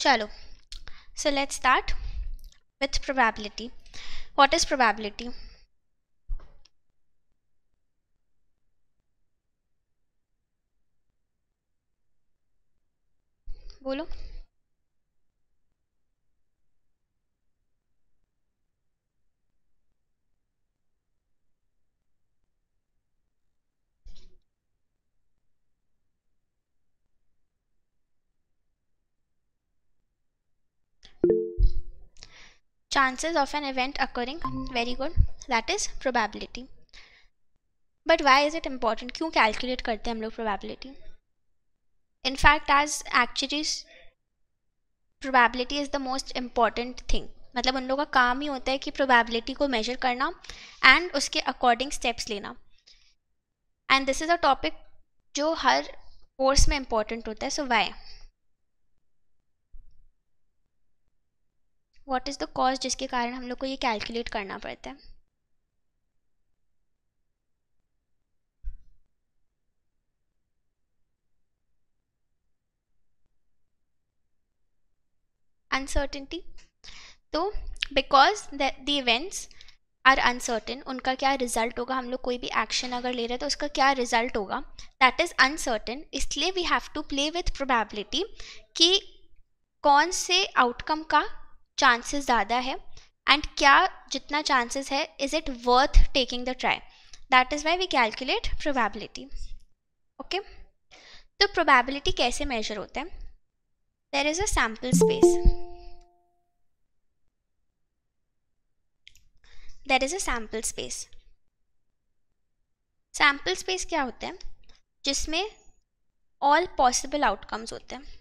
चलो so let's start with probability what is probability बोलो chances of an event occurring very good that is probability but why is it important kyun calculate karte hain hum log probability in fact as actually probability is the most important thing मतलब उन लोगों का काम ही होता है कि probability को major करना एंड उसके अकॉर्डिंग स्टेप्स लेना and this is a topic जो हर कोर्स में इम्पॉर्टेंट होता है so why what is the cost जिसके कारण हम लोग को ये कैलकुलेट करना पड़ता है अनसर्टिनटी तो because the events are uncertain उनका क्या रिजल्ट होगा हम लोग कोई भी एक्शन अगर ले रहे हैं तो उसका क्या रिजल्ट होगा दैट इज़ अनसर्टेन इसलिए we have to play with probability कि कौन से आउटकम का चांसेस ज़्यादा है एंड क्या जितना चांसेस है is it worth taking the try that is why we calculate probability okay तो प्रोबेबिलिटी कैसे मेजर होता है there is a sample space there is a sample space sample space क्या होता है जिसमें ऑल पॉसिबल आउटकम्स होते हैं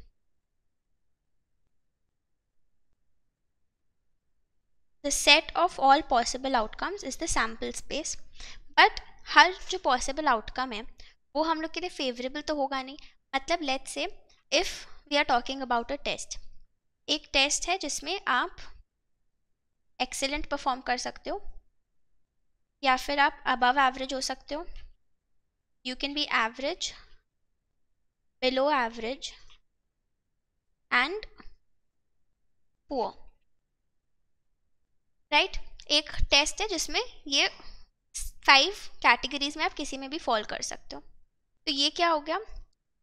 the set of all possible outcomes is the sample space but हर जो possible outcome है वो हम लोग के लिए favorable तो होगा नहीं मतलब let's say if we are talking about a test एक टेस्ट है जिसमें आप एक्सेलेंट परफॉर्म कर सकते हो या फिर आप अबव एवरेज हो सकते हो you can be average below average and poor right right? एक टेस्ट है जिसमें ये फाइव कैटेगरीज में आप किसी में भी फॉल कर सकते हो तो ये क्या हो गया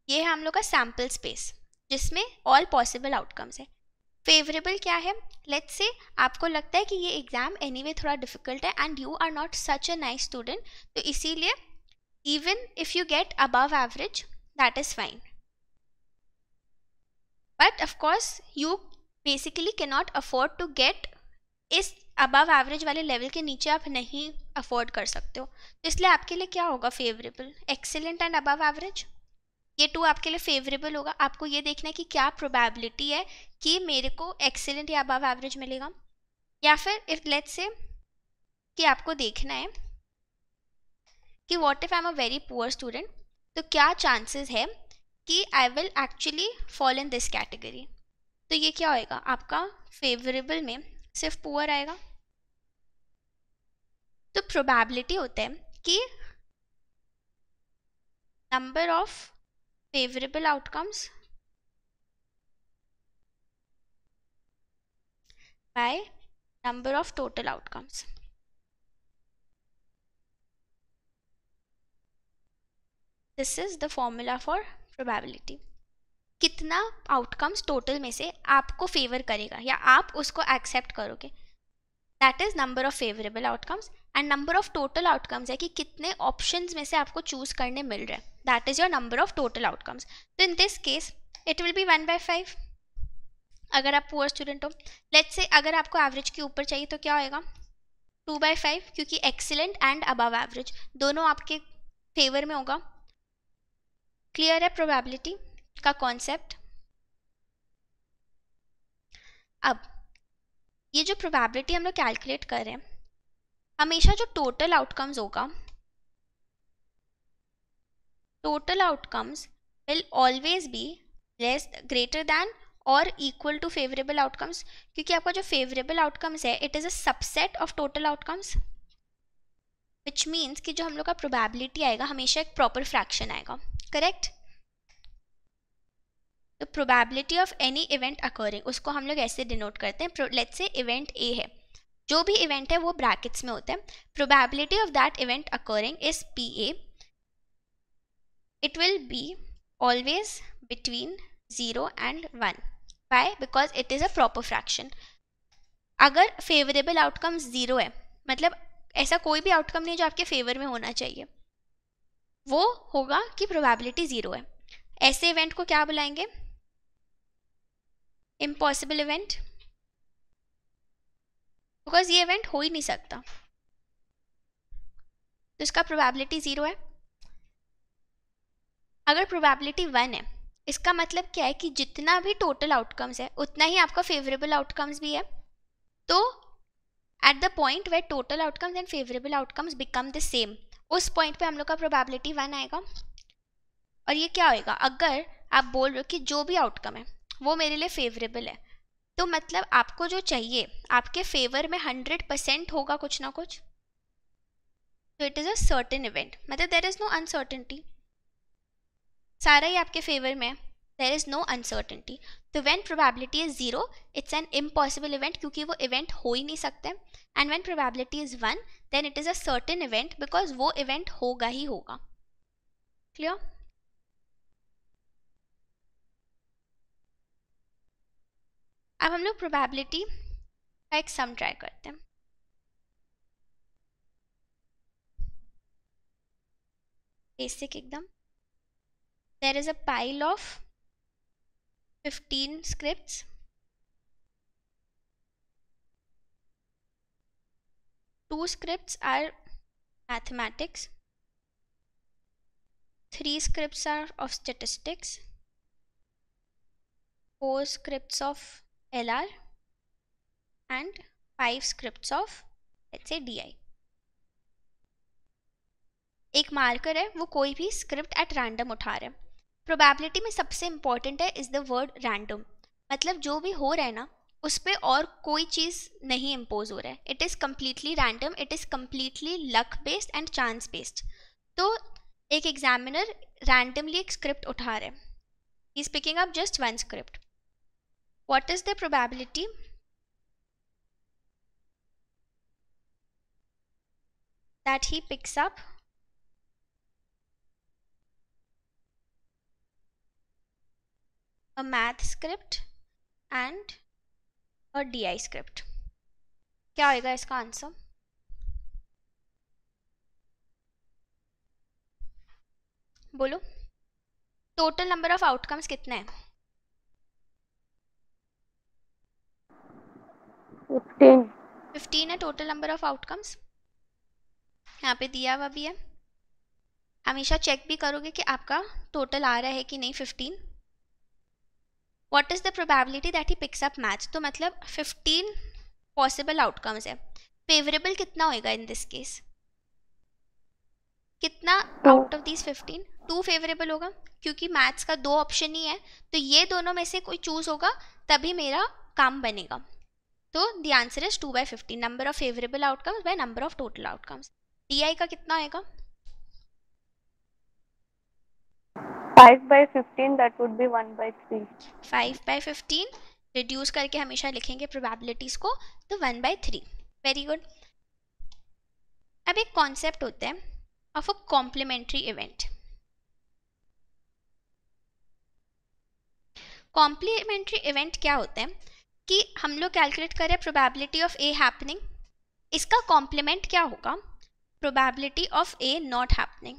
ये है हम लोग का सैम्पल स्पेस जिसमें ऑल पॉसिबल आउटकम्स है फेवरेबल क्या है लेट्स से आपको लगता है कि ये एग्ज़ाम एनी anyway थोड़ा डिफिकल्ट है and you are not such a nice student तो इसीलिए even if you get above average that is fine but of course you basically cannot afford to get इस अबव एवरेज वाले level के नीचे आप नहीं अफोर्ड कर सकते हो तो इसलिए आपके लिए क्या होगा favourable excellent and above average ये टू आपके लिए फेवरेबल होगा आपको ये देखना है कि क्या प्रोबेबिलिटी है कि मेरे को एक्सेलेंट या अबव एवरेज मिलेगा या फिर इफ लेट्स से कि आपको देखना है कि what if I am a very poor student तो क्या चांसेस है कि I will actually fall in this category तो ये क्या होएगा आपका फेवरेबल में सिर्फ पुअर आएगा तो प्रोबेबिलिटी होते हैं कि number of favourable outcomes by number of total outcomes this is the formula for probability कितना आउटकम्स टोटल में से आपको फेवर करेगा या आप उसको एक्सेप्ट करोगे that is number of favourable outcomes and number of total outcomes है कि कितने ऑप्शंस में से आपको चूज करने मिल रहे हैं that is your number of total outcomes तो in this case it will be one by five अगर आप पुअर स्टूडेंट हो लेट्स से अगर आपको एवरेज के ऊपर चाहिए तो क्या होएगा टू बाई फाइव क्योंकि एक्सीलेंट एंड अबव एवरेज दोनों आपके फेवर में होगा क्लियर है प्रोबेबिलिटी का कॉन्सेप्ट अब ये जो प्रोबेबिलिटी हम लोग कैलकुलेट कर रहे हैं हमेशा जो टोटल आउटकम्स होगा total outcomes will always be less greater than और इक्वल टू फेवरेबल आउटकम्स क्योंकि आपका जो फेवरेबल आउटकम्स है it is a subset of total outcomes which means कि जो हम लोग का प्रोबेबिलिटी आएगा हमेशा एक प्रॉपर फ्रैक्शन आएगा करेक्ट तो probability of any event occurring उसको हम लोग ऐसे डिनोट करते हैं लेट से इवेंट ए है जो भी इवेंट है वो ब्रैकेट्स में होते हैं probability of that event occurring is P A it will be always between zero and one why because it is a proper fraction अगर फेवरेबल आउटकम जीरो है मतलब ऐसा कोई भी आउटकम नहीं जो आपके फेवर में होना चाहिए वो होगा कि प्रोबेबिलिटी जीरो है ऐसे इवेंट को क्या बुलाएंगे इम्पॉसिबल इवेंट बिकॉज ये इवेंट हो ही नहीं सकता तो इसका प्रोबेबिलिटी ज़ीरो है अगर प्रोबेबिलिटी वन है इसका मतलब क्या है कि जितना भी टोटल आउटकम्स है उतना ही आपका फेवरेबल आउटकम्स भी है तो at the point way total outcomes and favourable outcomes become the same उस पॉइंट पे हम लोग का प्रोबेबिलिटी वन आएगा और ये क्या होएगा अगर आप बोल रहे हो कि जो भी आउटकम है वो मेरे लिए फेवरेबल है तो मतलब आपको जो चाहिए आपके फेवर में हंड्रेड परसेंट होगा कुछ ना कुछ तो it is a certain event मतलब देर इज़ नो अनसर्टेंटी सारा ही आपके फेवर में है देर इज़ नो अनसर्टेंटी तो when probability is zero it's an impossible event क्योंकि वो इवेंट हो ही नहीं सकते and when probability is one then it is a certain event because वो इवेंट होगा ही होगा क्लियर अब हम लोग प्रोबेबिलिटी का एक सम ट्राई करते हैं बेसिक एकदम there is a pile of fifteen two scripts are mathematics three scripts are of statistics four scripts of LR and 5 scripts of let's say DI. एक मार्कर है वो कोई भी स्क्रिप्ट एट रैंडम उठा रहा है प्रोबेबिलिटी में सबसे इम्पॉर्टेंट है इज़ द वर्ड रैंडम मतलब जो भी हो रहा है ना उस पर और कोई चीज़ नहीं इम्पोज हो रहा है it is completely random it is completely luck based and chance based तो एक एग्जामिनर रैंडमली एक स्क्रिप्ट उठा रहे हैं he is picking up just one script what is the probability that he picks up a math script and a DI script. क्या होएगा इसका answer बोलो टोटल नंबर ऑफ आउटकम्स कितने हैं फिफ्टीन फिफ्टीन है टोटल नंबर ऑफ आउटकम्स यहाँ पे दिया हुआ भी है हमेशा चेक भी करोगे कि आपका टोटल आ रहा है कि नहीं fifteen what is the probability that he picks up match तो मतलब फिफ्टीन पॉसिबल आउटकम्स है फेवरेबल कितना होएगा इन दिस केस कितना out of this fifteen two favourable होगा क्योंकि मैथ्स का दो ऑप्शन ही है तो ये दोनों में से कोई चूज़ होगा तभी मेरा काम बनेगा तो the answer is two by fifteen number of favourable outcomes by number of total outcomes D का कितना आएगा रिड्यूस करके हमेशा लिखेंगे प्रोबेबिलिटीज को तो one by three very good अब एक कॉन्सेप्ट होता है of a complementary event complementary event क्या होता है कि हम लोग कैलकुलेट करें प्रोबेबिलिटी ऑफ ए हैपनिंग इसका कॉम्प्लीमेंट क्या होगा probability of A not happening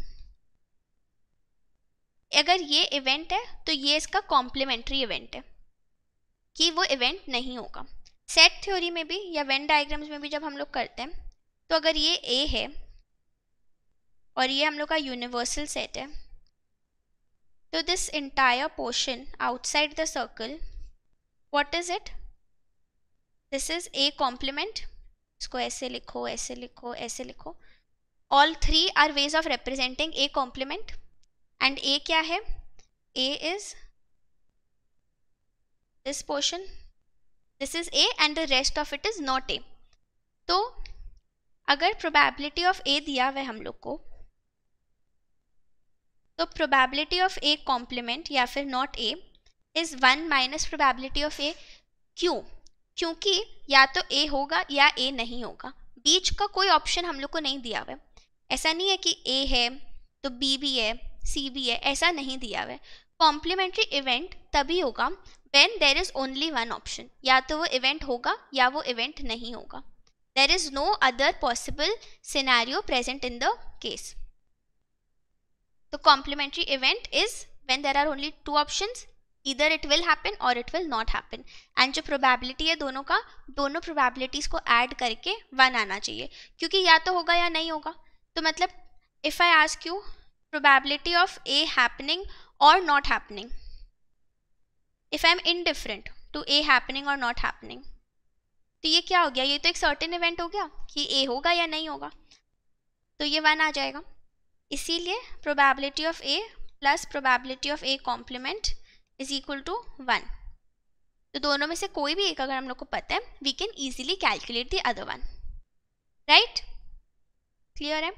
अगर ये इवेंट है तो ये इसका कॉम्प्लीमेंट्री इवेंट है कि वो इवेंट नहीं होगा सेट थ्योरी में भी या वेन डायग्राम्स में भी जब हम लोग करते हैं तो अगर ये ए है और ये हम लोग का यूनिवर्सल सेट है तो this entire portion outside the circle what is it this is A complement इसको ऐसे लिखो ऐसे लिखो ऐसे लिखो all three are ways of representing A complement and A क्या है A is this portion this is A and the rest of it is not A तो अगर प्रोबेबिलिटी ऑफ ए दिया हुआ हम लोग को तो प्रोबेबिलिटी ऑफ ए कॉम्प्लीमेंट या फिर not A is one minus probability of A क्यों क्योंकि या तो ए होगा या ए नहीं होगा बीच का कोई ऑप्शन हम लोग को नहीं दिया हुआ है ऐसा नहीं है कि ए है तो बी भी है सी भी है ऐसा नहीं दिया हुआ है कॉम्प्लीमेंट्री इवेंट तभी होगा when there is only one option या तो वो इवेंट होगा या वो इवेंट नहीं होगा there is no other possible scenario present in the case तो complementary event is when there are only two option इधर इट विल हैपन और it will not happen and जो प्रोबेबिलिटी है दोनों का दोनों प्रोबेबिलिटीज़ को ऐड करके वन आना चाहिए क्योंकि या तो होगा या नहीं होगा तो मतलब if I ask you probability of A happening और not happening if I am indifferent to A happening और नॉट हैपनिंग तो ये क्या हो गया ये तो एक सर्टेन इवेंट हो गया कि ए होगा या नहीं होगा तो ये वन आ जाएगा इसीलिए probability of A plus probability of A complement is equal to one तो दोनों में से कोई भी एक अगर हम लोग को पता है we can easily calculate the other one right clear है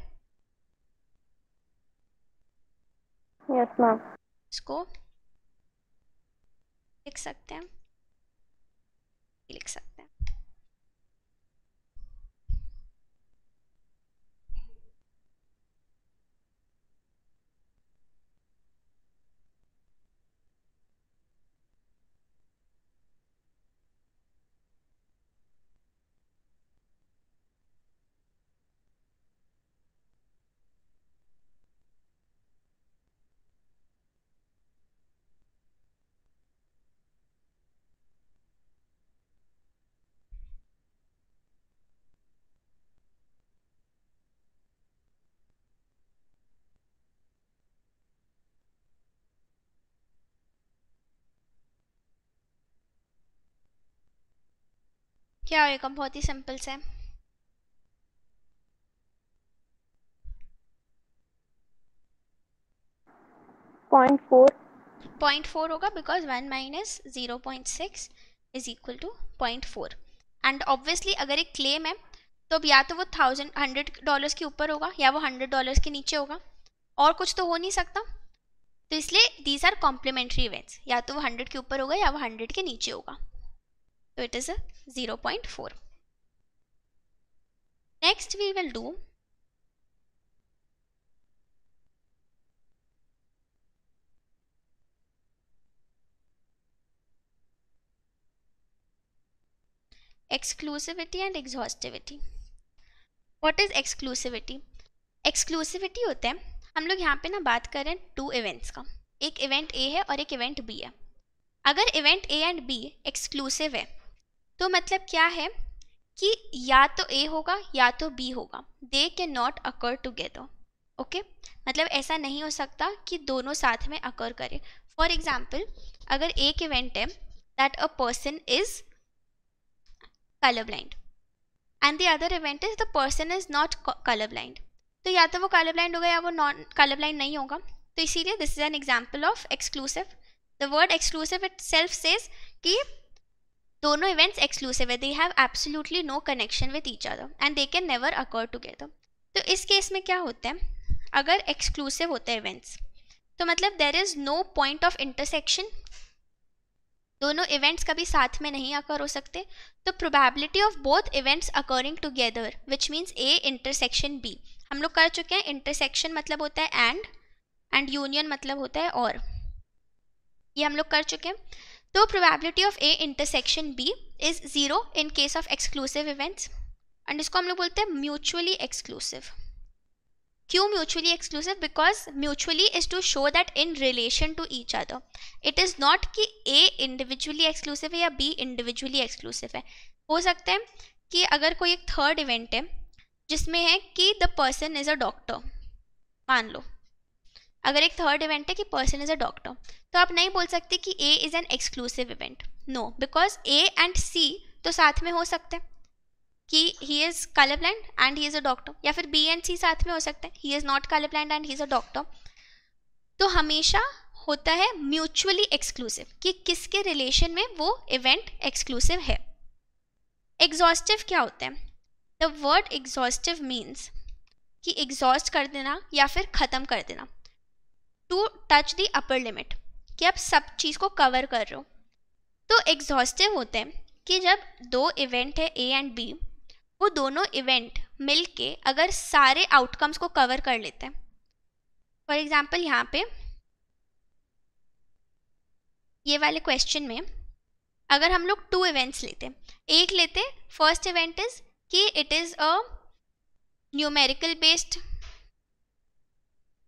yes, इसको लिख सकते हैं लिख सकते क्या होगा बहुत ही सिंपल से पॉइंट फोर पॉइंट फोर होगा because one minus zero point six is equal to point four and obviously अगर एक क्लेम है तो अब या तो वो थाउजेंड हंड्रेड डॉलर्स के ऊपर होगा या वो हंड्रेड डॉलर्स के नीचे होगा और कुछ तो हो नहीं सकता तो इसलिए दीज आर कॉम्प्लीमेंट्री इवेंट्स या तो वो हंड्रेड के ऊपर होगा या वो हंड्रेड के नीचे होगा So it is a 0.4. Next we will do exclusivity and exhaustivity. What is exclusivity? Exclusivity होता है हम लोग यहाँ पे ना बात करें टू इवेंट्स का एक इवेंट ए है और एक इवेंट बी है अगर event A and B exclusive है तो मतलब क्या है कि या तो ए होगा या तो बी होगा दे के नॉट अकर टुगेदर ओके मतलब ऐसा नहीं हो सकता कि दोनों साथ में अकर करें फॉर एग्जाम्पल अगर एक इवेंट है that a person is colour blind and the other event is the person is not colour blind तो या तो वो कलर ब्लाइंड होगा या वो नॉन कलर ब्लाइंड नहीं होगा तो इसीलिए this is an example of exclusive the word exclusive itself says कि दोनों इवेंट्स एक्सक्लूसिव है they have absolutely no connection with each other and they can never occur together तो इस case में क्या होता है अगर एक्सक्लूसिव होते हैं इवेंट्स तो मतलब there is no point of intersection दोनों इवेंट्स कभी साथ में नहीं अकर हो सकते तो probability of both events occurring together which means A intersection B हम लोग कर चुके हैं इंटरसेक्शन मतलब होता है एंड एंड यूनियन मतलब होता है और ये हम लोग कर चुके हैं तो probability of A intersection B is zero in case of exclusive events and इसको हम लोग बोलते हैं म्यूचुअली एक्सक्लूसिव क्यों mutually exclusive because mutually is to show that in relation to each other it is not कि A individually exclusive है या B individually exclusive है हो सकता है कि अगर कोई एक थर्ड इवेंट है जिसमें है कि the person is a doctor मान लो अगर एक थर्ड इवेंट है कि पर्सन इज अ डॉक्टर तो आप नहीं बोल सकते कि A is an exclusive event no because A and C तो साथ में हो सकते हैं कि he is colour blind and he is a doctor या फिर बी एंड सी साथ में हो सकते हैं he is not colour blind and he is a doctor तो हमेशा होता है म्यूचुअली एक्सक्लूसिव कि किसके रिलेशन में वो इवेंट एक्सक्लूसिव है एग्जॉस्टिव क्या होता है द वर्ड एग्जॉस्टिव मीन्स कि एग्जॉस्ट कर देना या फिर ख़त्म कर देना to touch the upper limit कि आप सब चीज़ को कवर कर रहे हो तो एग्जॉस्टिव होते हैं कि जब दो इवेंट है ए एंड बी वो दोनों इवेंट मिल के अगर सारे आउटकम्स को कवर कर लेते हैं फॉर एग्ज़ाम्पल यहाँ पे ये वाले क्वेश्चन में अगर हम लोग टू इवेंट्स लेते हैं एक लेते फर्स्ट इवेंट इज़ कि it is a numerical based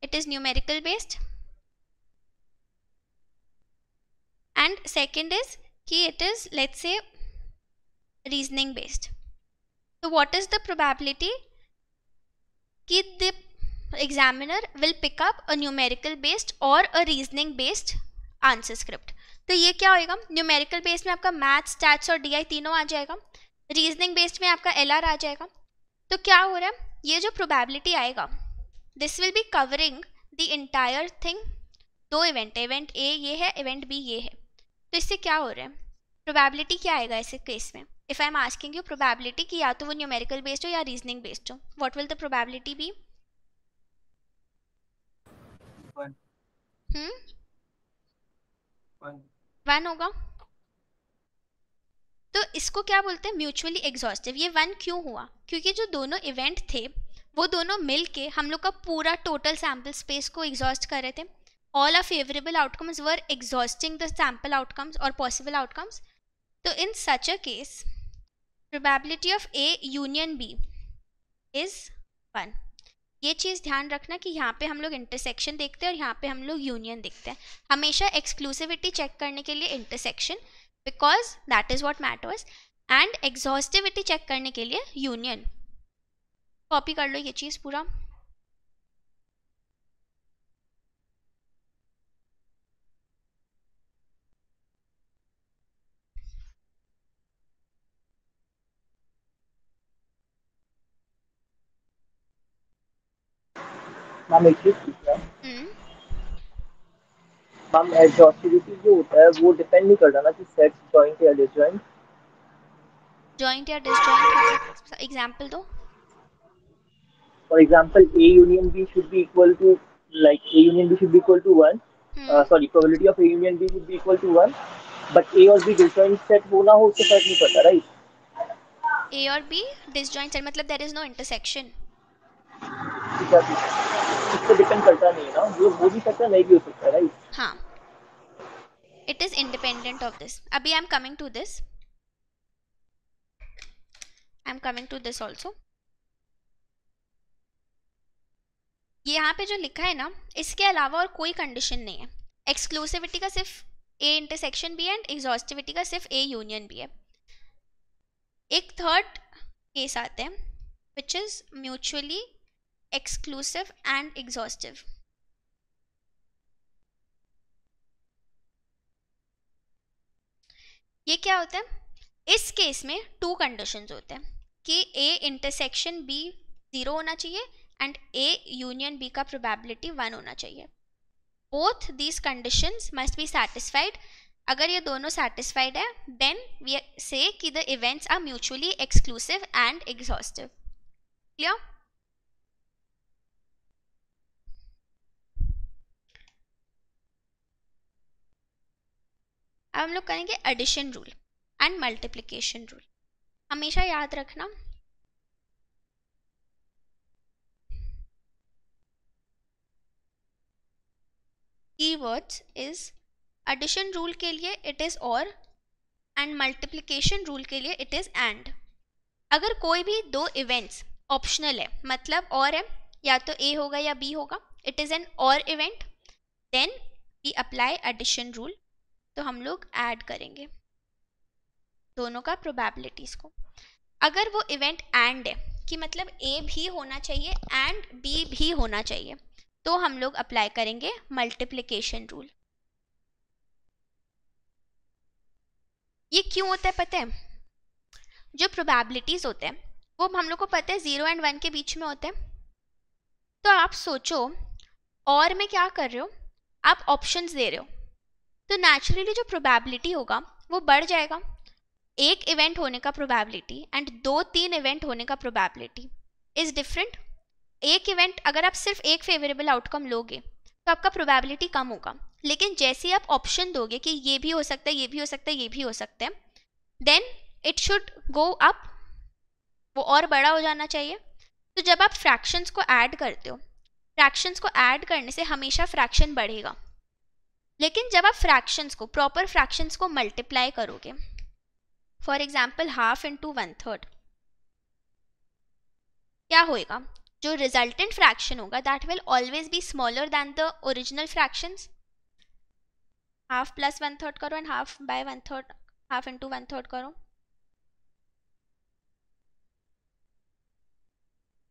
it is numerical based and second is ki it is let's say reasoning based so what is the probability ki the examiner will pick up a numerical based or a reasoning based answer script तो ये क्या होएगा numerical based में आपका math stats और DI तीनों आ जाएगा reasoning based में आपका एलआर आ जाएगा तो क्या हो रहा है ये जो प्रोबेबिलिटी आएगा this will be covering the entire thing दो इवेंट इवेंट ए ये है इवेंट बी ये है तो इससे क्या हो रहा है प्रोबेबिलिटी क्या आएगा इस केस में if I am asking you probability कि या तो वो न्यूमेरिकल बेस्ड हो या रीजनिंग बेस्ड हो what will the probability be one होगा तो इसको क्या बोलते हैं म्यूचुअली एग्जॉस्टिव ये वन क्यों हुआ क्योंकि जो दोनों इवेंट थे वो दोनों मिल के हम लोग का पूरा टोटल सैम्पल स्पेस को एग्जॉस्ट कर रहे थे all are favourable outcomes were exhausting the sample outcomes और पॉसिबल आउटकम्स तो in such a case probability of A union B is one ये चीज़ ध्यान रखना कि यहाँ पे हम लोग इंटरसेक्शन देखते हैं और यहाँ पे हम लोग यूनियन देखते हैं हमेशा एक्सक्लूसिविटी चेक करने के लिए intersection because that is what matters and exhaustivity check करने के लिए यूनियन कॉपी कर लो ये चीज़ पूरा मैम एक चीज मैम एग्जॉस्टिविटी जो होता है वो डिपेंड नहीं करता ना कि सेट जॉइंट या डिसजॉइंट जॉइंट या डिसजॉइंट एग्जांपल मतलब दो for example A union B should be equal to like A union B should be equal to 1 sorry probability of A union B should be equal to 1 but A और B disjoint set होना हो उससे फर्क नहीं पड़ता right A और B disjoint set मतलब there is no intersection की जाती है इस पर डिपेंड करता नहीं है ना वो वो भी सकता नहीं भी हो सकता राइट हाँ it is independent of this अभी I am coming to this I am coming to this also यहाँ पे जो लिखा है ना इसके अलावा और कोई कंडीशन नहीं है एक्सक्लूसिविटी का सिर्फ ए इंटरसेक्शन भी है एंड एग्जॉस्टिविटी का सिर्फ ए यूनियन भी है एक थर्ड केस आते हैं which is mutually exclusive and exhaustive. ये क्या होता है इस केस में टू कंडीशंस होते हैं कि ए इंटरसेक्शन बी ज़ीरो होना चाहिए एंड ए यूनियन बी का प्रोबेबिलिटी वन होना चाहिए both these conditions must be satisfied अगर ये दोनों सेटिस्फाइड है देन वी से कि the events are mutually exclusive and exhaustive clear अब हम लोग करेंगे addition rule and multiplication rule हमेशा याद रखना वर्ड्स इज एडिशन रूल के लिए it is or and multiplication rule के लिए इट इज़ एंड अगर कोई भी दो इवेंट्स ऑप्शनल है मतलब और है या तो ए होगा या बी होगा it is an or event then we apply addition rule तो हम लोग ऐड करेंगे दोनों का प्रोबेबिलिटीज़ को अगर वो इवेंट एंड है कि मतलब ए भी होना चाहिए एंड बी भी होना चाहिए तो हम लोग अप्लाई करेंगे मल्टीप्लिकेशन रूल ये क्यों होता है पता है जो प्रोबेबिलिटीज़ होते हैं वो हम लोग को पता है ज़ीरो एंड वन के बीच में होते हैं तो आप सोचो और में क्या कर रहे हो आप ऑप्शंस दे रहे हो तो नेचुरली जो प्रोबेबिलिटी होगा वो बढ़ जाएगा एक इवेंट होने का प्रोबेबिलिटी एंड दो तीन इवेंट होने का प्रोबेबिलिटी इज़ डिफरेंट एक इवेंट अगर आप सिर्फ एक फेवरेबल आउटकम लोगे तो आपका प्रोबेबिलिटी कम होगा लेकिन जैसे ही आप ऑप्शन दोगे कि ये भी हो सकता है ये भी हो सकता है ये भी हो सकता है then it should go up वो और बड़ा हो जाना चाहिए तो जब आप फ्रैक्शंस को ऐड करते हो फ्रैक्शंस को ऐड करने से हमेशा फ्रैक्शन बढ़ेगा लेकिन जब आप फ्रैक्शंस को प्रॉपर फ्रैक्शंस को मल्टीप्लाई करोगे for example half into one third क्या होएगा जो रिजल्टेंट फ्रैक्शन होगा that will always be smaller than the original fractions half plus one third करो and half by one third half into one third करो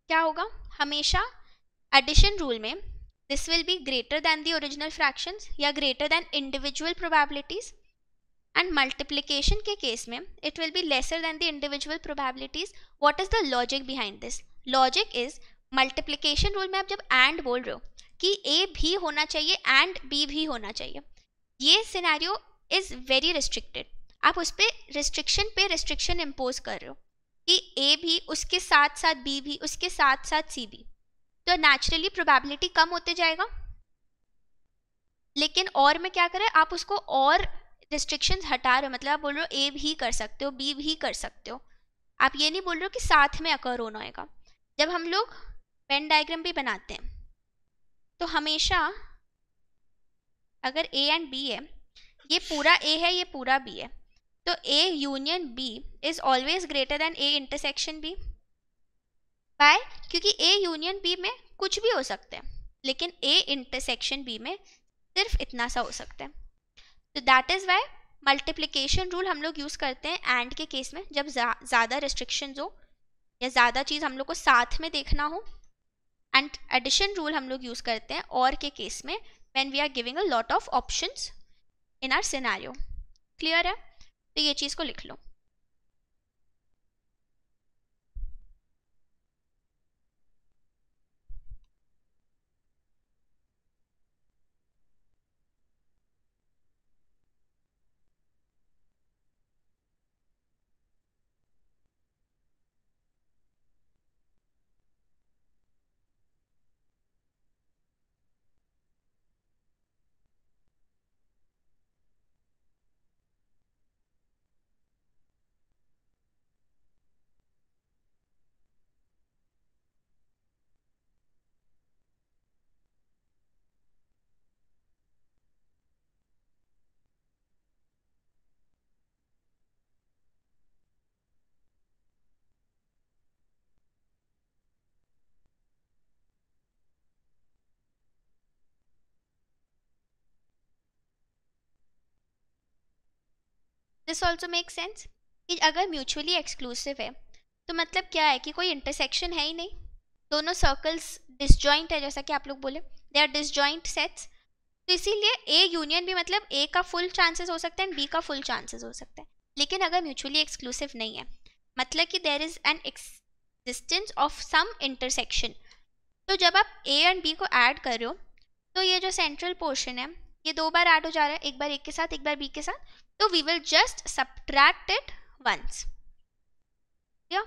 क्या होगा हमेशा एडिशन रूल में This will be greater than the original fractions या greater than individual probabilities and multiplication के case में it will be lesser than the individual probabilities. What is the logic behind this? Logic is multiplication rule में आप जब and बोल रहे हो कि A भी होना चाहिए and B भी होना चाहिए ये सिनेरियो इज़ वेरी रिस्ट्रिक्टेड आप उस पर रिस्ट्रिक्शन पे रिस्ट्रिक्शन इम्पोज कर रहे हो कि ए भी उसके साथ साथ बी भी उसके साथ साथ सी भी तो नेचुरली प्रोबेबिलिटी कम होते जाएगा लेकिन और में क्या करें आप उसको और रिस्ट्रिक्शंस हटा रहे हो मतलब आप बोल रहे हो ए भी कर सकते हो बी भी कर सकते हो आप ये नहीं बोल रहे हो कि साथ में अकर होना होगा जब हम लोग पेन डायग्राम भी बनाते हैं तो हमेशा अगर ए एंड बी है ये पूरा ए है ये पूरा बी है तो A union B is always greater than A intersection B by क्योंकि ए यूनियन बी में कुछ भी हो सकता है लेकिन ए इंटरसेक्शन बी में सिर्फ इतना सा हो सकता है तो that is why multiplication rule हम लोग यूज़ करते हैं एंड के केस में जब ज़्यादा रिस्ट्रिक्शन हो या ज़्यादा चीज़ हम लोग को साथ में देखना हो एंड एडिशन रूल हम लोग यूज़ करते हैं और के केस में when we are giving a lot of option in our scenario clear है तो ये चीज़ को लिख लो दिस ऑल्सो मेक सेंस कि अगर म्यूचुअली एक्सक्लूसिव है तो मतलब क्या है कि कोई इंटरसेक्शन है ही नहीं दोनों सर्कल्स डिसजॉइंट है जैसा कि आप लोग बोले दे आर डिसजॉइंट सेट्स तो इसीलिए ए यूनियन भी मतलब ए का फुल चांसेस हो सकता है एंड बी का फुल चांसेस हो सकता है लेकिन अगर म्यूचुअली एक्सक्लूसिव नहीं है मतलब कि there is an existence of some intersection तो जब आप ए एंड बी को ऐड कर रहे हो तो ये जो सेंट्रल पोर्शन है ये दो बार ऐड हो जा रहा है एक बार एक के साथ एक बार बी के साथ So we will just subtract it once. Yeah.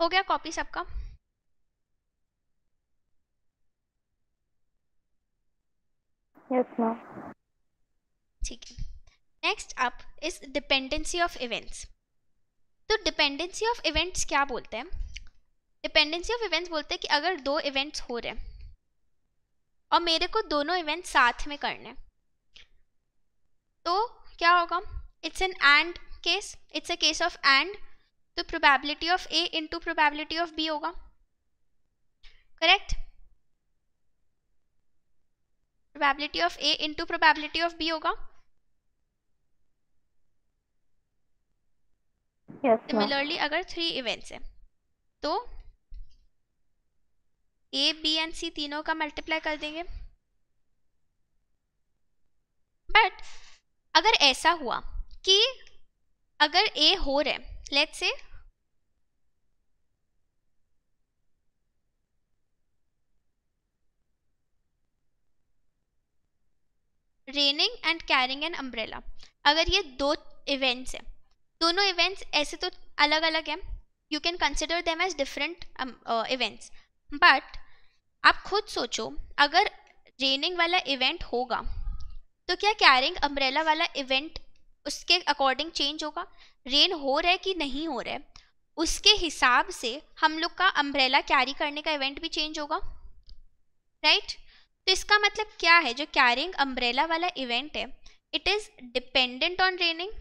हो गया कॉपी सबका yes, ठीक है next up is dependency of events तो डिपेंडेंसी ऑफ इवेंट्स क्या बोलते हैं डिपेंडेंसी ऑफ इवेंट्स बोलते हैं कि अगर दो इवेंट्स हो रहे हैं और मेरे को दोनों इवेंट साथ में करने हैं तो क्या होगा it's an and case it's a case of and तो probability of A into probability of B होगा correct probability of A into probability of B होगा सिमिलरली yes, तो अगर थ्री इवेंट्स हैं तो ए बी एंड सी तीनों का multiply कर देंगे बट अगर ऐसा हुआ कि अगर ए हो रहा है let's say raining and carrying an umbrella अगर ये दो इवेंट्स हैं दोनों इवेंट्स ऐसे तो अलग अलग हैं you can consider them as different events but आप खुद सोचो अगर रेनिंग वाला इवेंट होगा तो क्या कैरिंग अम्ब्रेला वाला इवेंट उसके अकॉर्डिंग चेंज होगा रेन हो रहा है कि नहीं हो रहा है उसके हिसाब से हम लोग का अम्ब्रेला कैरी करने का इवेंट भी चेंज होगा राइट right? तो इसका मतलब क्या है जो कैरिंग अम्ब्रेला वाला इवेंट है it is dependent on raining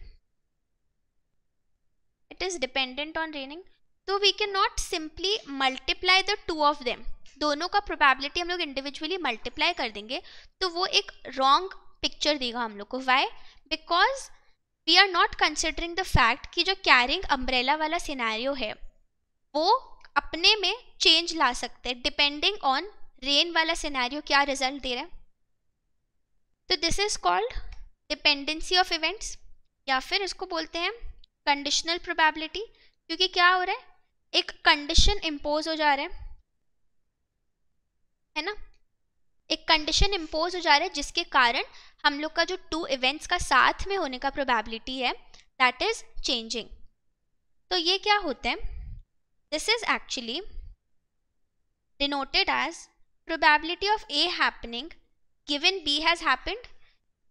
it is dependent on raining तो we can not simply multiply the two of them दोनों का प्रोबेबिलिटी हम लोग इंडिविजुअली मल्टीप्लाई कर देंगे तो वो एक रॉन्ग पिक्चर देगा हम लोग को why because we are not considering the fact कि जो कैरिंग अम्ब्रेला वाला सिनारियो है वो अपने में चेंज ला सकते हैं डिपेंडिंग ऑन रेन वाला सिनेरियो क्या रिजल्ट दे रहा है तो this is called dependency of events या फिर इसको बोलते हैं कंडीशनल प्रोबेबिलिटी क्योंकि क्या हो रहा है एक कंडीशन इम्पोज हो जा रहा है है ना एक कंडीशन इम्पोज हो जा रहा है जिसके कारण हम लोग का जो टू इवेंट्स का साथ में होने का प्रोबेबिलिटी है दैट इज चेंजिंग तो ये क्या होते हैं this is actually denoted as probability of A happening given B has happened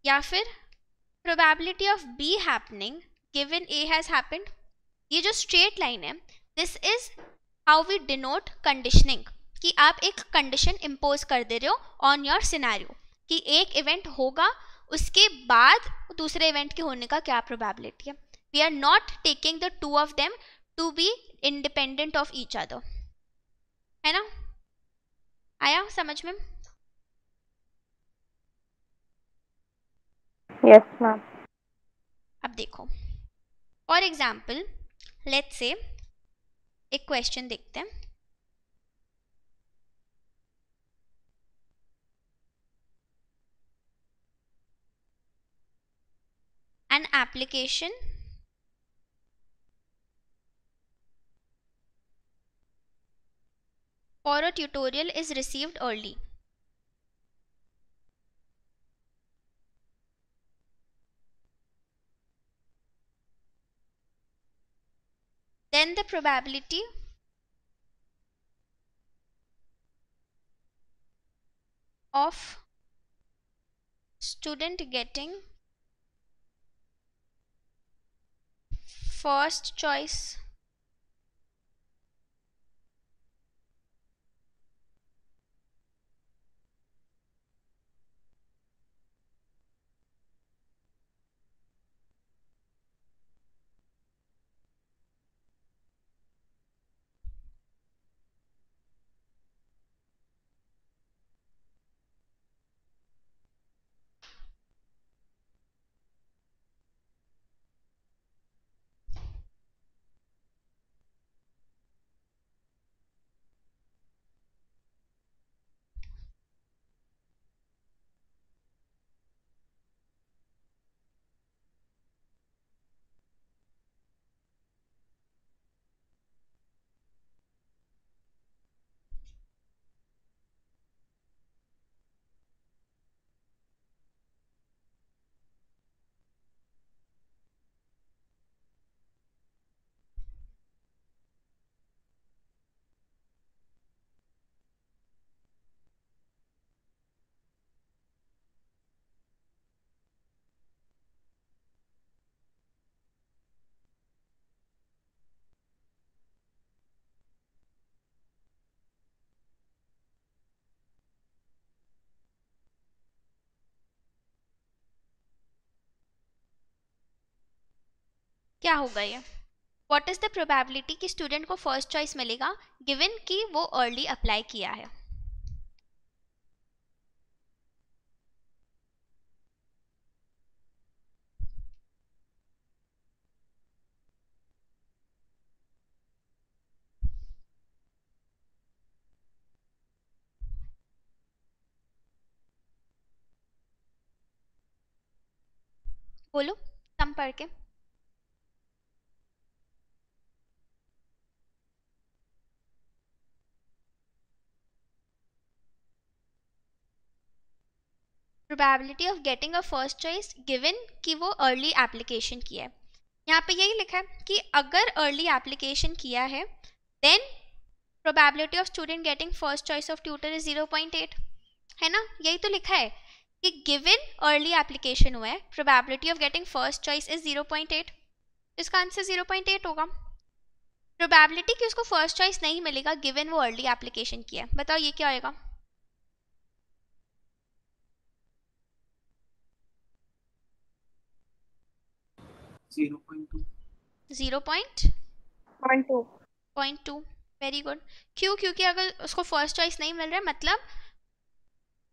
या फिर probability of B happening given A has happened ये जो स्ट्रेट लाइन है this is how we denote conditioning कि आप एक कंडीशन इम्पोज कर दे रहे हो ऑन योर सिनेरियो कि एक इवेंट होगा उसके बाद दूसरे इवेंट के होने का क्या प्रोबेबिलिटी है we are not taking the two of them to be independent of each other है ना आया समझ में यस मैम अब देखो फॉर एग्जाम्पल लेट से एक क्वेश्चन देखते हैं an application or a tutorial is received early. Then the probability of student getting first choice क्या होगा ये वॉट इज़ द प्रोबेबिलिटी कि स्टूडेंट को फर्स्ट चॉइस मिलेगा गिवन कि वो अर्ली अप्लाई किया है बोलो संपर्क पढ़ के probability of getting a first choice given कि वो अर्ली एप्लीकेशन किया है यहाँ पे यही लिखा है कि अगर अर्ली एप्लीकेशन किया है then probability of student getting first choice of tutor is zero point eight है ना यही तो लिखा है कि गिवन अर्ली एप्लीकेशन हुआ है probability of getting first choice is zero point eight इसका आंसर जीरो पॉइंट एट होगा प्रोबेबिलिटी कि उसको फर्स्ट चॉइस नहीं मिलेगा गिवन वो अर्ली एप्लीकेशन किया है बताओ ये क्या होगा वेरी गुड क्यों क्योंकि अगर उसको फर्स्ट चॉइस नहीं मिल रहा है मतलब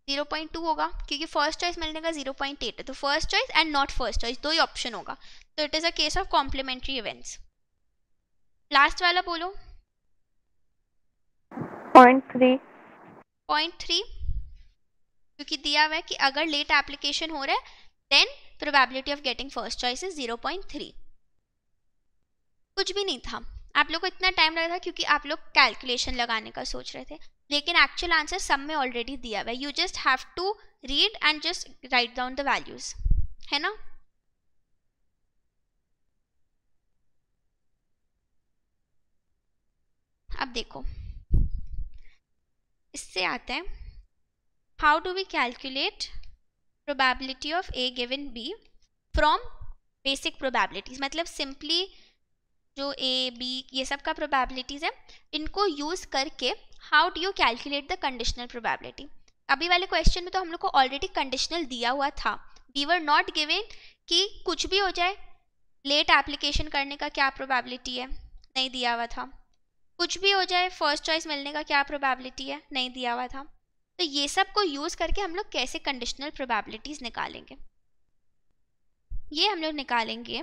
0.2 होगा क्योंकि फर्स्ट चॉइस मिलने का 0.8 है तो first choice and not first choice दो ही ऑप्शन होगा तो it is a case of complementary events last वाला बोलो थ्री पॉइंट थ्री क्योंकि दिया हुआ है कि अगर लेट एप्लीकेशन हो रहा है then probability of getting first choice is zero point three कुछ भी नहीं था आप लोग को इतना टाइम लगा था क्योंकि आप लोग कैलकुलेशन लगाने का सोच रहे थे लेकिन एक्चुअल आंसर सब में ऑलरेडी दिया हुआ है you just have to read and just write down the values है ना अब देखो इससे आते हैं how do we calculate probability of A given B from basic probabilities मतलब simply जो A, B ये सब का probabilities है इनको use करके how do you calculate the conditional probability अभी वाले question में तो हम लोग को already conditional दिया हुआ था we were not given कि कुछ भी हो जाए late application करने का क्या probability है नहीं दिया हुआ था कुछ भी हो जाए first choice मिलने का क्या probability है नहीं दिया हुआ था तो ये सब को यूज़ करके हम लोग कैसे कंडीशनल प्रोबेबिलिटीज़ निकालेंगे ये हम लोग निकालेंगे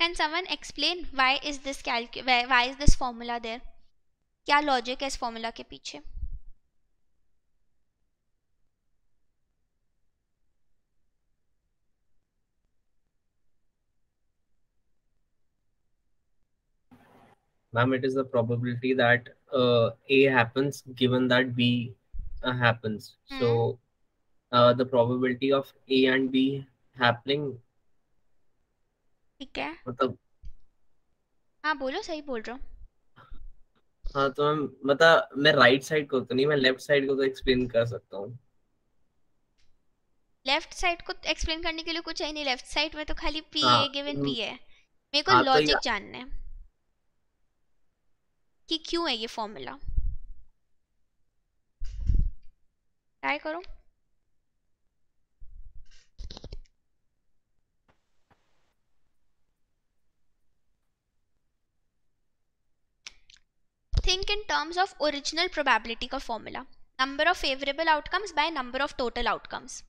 can someone explain why is this this why is this formula there क्या लॉजिक है इस फॉर्मूला के पीछे ma'am it is the probability that uh, a happens given that b uh, happens mm. so hmm. uh, the probability of a and b happening ठीक है मतलब हाँ बोलो सही बोल रहा हूँ हाँ तो मैं मतलब मैं राइट साइड को तो नहीं मैं लेफ्ट साइड को तो एक्सप्लेन कर सकता हूँ लेफ्ट साइड को एक्सप्लेन करने के लिए कुछ है नहीं लेफ्ट साइड में तो खाली पी ए गिवन पी है मेरे को लॉजिक हाँ, तो जानना है कि क्यों है ये फॉर्मूला ट्राई करो think in terms of original probability का formula number of favourable outcomes by number of total outcomes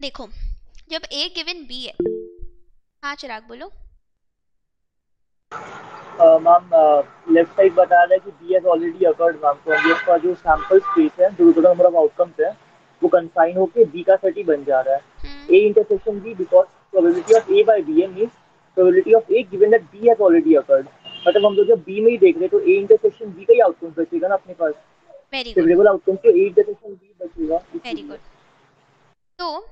देखो जब ए गिवन बी है हाँ चिराग बोलो मैम लेफ्ट साइड बता कि B has already occurred ma'am तो का जो सैंपल स्पेस है जो टोटल नंबर ऑफ आउटकम्स है वो कंफाइन होके बी का सेट ही बन जा रहा है A intersection B because probability of A by B means probability of A given that B has already occurred मतलब हम लोग जब बी में ही देख रहे तो ए इंटरसेक्शन बी का ही आउटकम बचेगा ना अपने पास वेरी गुड आउटकम तो ए इंटरसेक्शन बी बचेगा वेरी गुड तो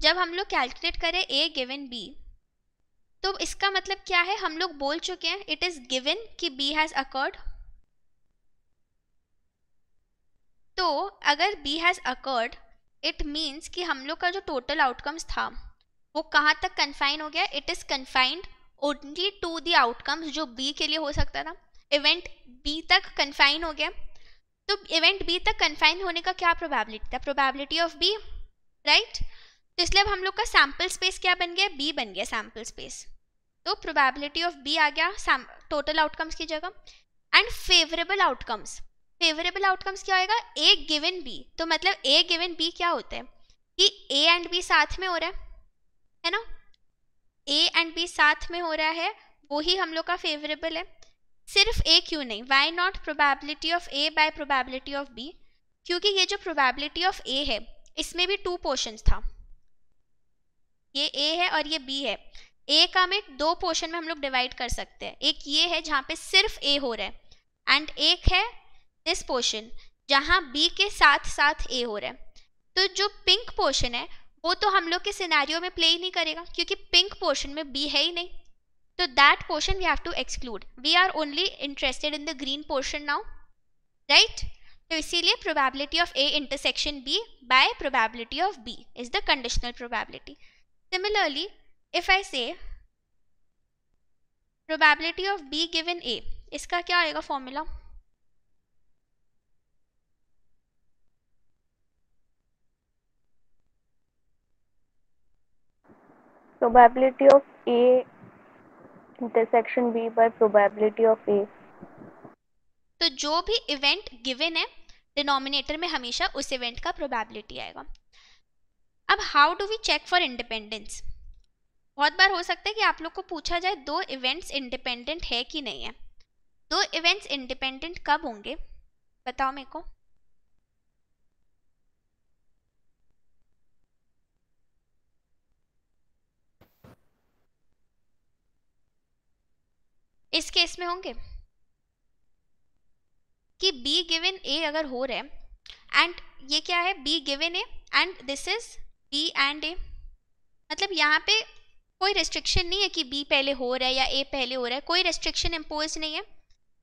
जब हम लोग कैलकुलेट करें ए गिवन बी तो इसका मतलब क्या है हम लोग बोल चुके हैं इट इज़ गिवन कि बी हैज़ अकर्ड तो अगर B has occurred it means कि हम लोग का जो टोटल आउटकम्स था वो कहाँ तक कन्फाइन हो गया it is confined only to the outcomes जो बी के लिए हो सकता था इवेंट बी तक कन्फाइन हो गया तो इवेंट बी तक कन्फाइन होने का क्या प्रोबेबिलिटी था प्रोबेबिलिटी ऑफ बी राइट तो इसलिए अब हम लोग का सैम्पल स्पेस क्या बन गया बी बन गया सैम्पल स्पेस तो प्रोबेबिलिटी ऑफ बी आ गया टोटल आउटकम्स की जगह and favourable outcomes favourable outcomes क्या होएगा ए गिवन बी तो मतलब ए गिवन बी क्या होता है कि ए एंड बी साथ में हो रहा है है ना ए एंड बी साथ में हो रहा है वो ही हम लोग का फेवरेबल है सिर्फ ए क्यों नहीं why not probability of A by probability of B क्योंकि ये जो प्रोबेबिलिटी ऑफ ए है इसमें भी टू पोर्शन था ये ए है और ये बी है ए का में दो पोर्शन में हम लोग डिवाइड कर सकते हैं एक ये है जहाँ पे सिर्फ ए हो रहा है एंड एक है दिस पोर्शन जहाँ बी के साथ साथ ए हो रहा है तो जो पिंक पोर्शन है वो तो हम लोग के सिनारियों में प्ले ही नहीं करेगा क्योंकि पिंक पोर्शन में बी है ही नहीं तो that portion we have to exclude we are only interested in the green portion now right तो इसीलिए probability of A intersection B by probability of B is the conditional probability Similarly, if I say probability of B given A, इसका क्या आएगा formula probability of A intersection B by probability of A. तो जो भी event given है denominator में हमेशा उस इवेंट का प्रोबेबिलिटी आएगा अब how do we check for independence बहुत बार हो सकता है कि आप लोग को पूछा जाए दो इवेंट्स इंडिपेंडेंट है कि नहीं है दो इवेंट्स इंडिपेंडेंट कब होंगे बताओ मेरे को इस केस में होंगे कि बी गिवन ए अगर हो रहा है एंड ये क्या है B given A and this is B and A मतलब यहाँ पे कोई रेस्ट्रिक्शन नहीं है कि बी पहले हो रहा है या ए पहले हो रहा है कोई रेस्ट्रिक्शन इम्पोज नहीं है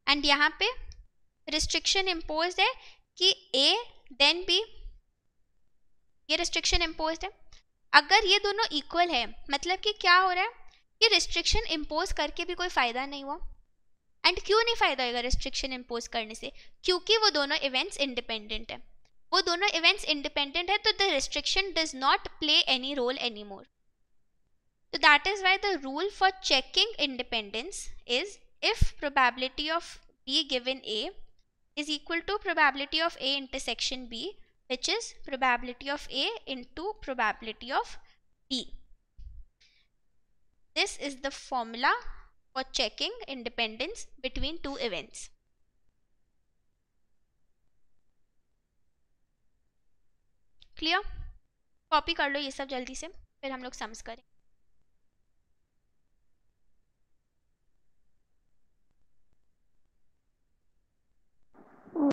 एंड यहाँ पे रिस्ट्रिक्शन इम्पोज है कि ए देन बी ये रिस्ट्रिक्शन इम्पोज है अगर ये दोनों इक्वल है मतलब कि क्या हो रहा है कि रिस्ट्रिक्शन इम्पोज करके भी कोई फ़ायदा नहीं हुआ एंड क्यों नहीं फ़ायदा होगा रिस्ट्रिक्शन इम्पोज करने से क्योंकि वो दोनों इवेंट्स इंडिपेंडेंट है वो दोनों इवेंट्स इंडिपेंडेंट है तो the restriction does not play any role any that is why the rule for checking independence is if probability of B given A is equal to probability of A intersection B, which is probability of A into probability of B. This is the formula for checking independence between two events. Clear copy कर लो ये सब जल्दी से फिर हम लोग sums करें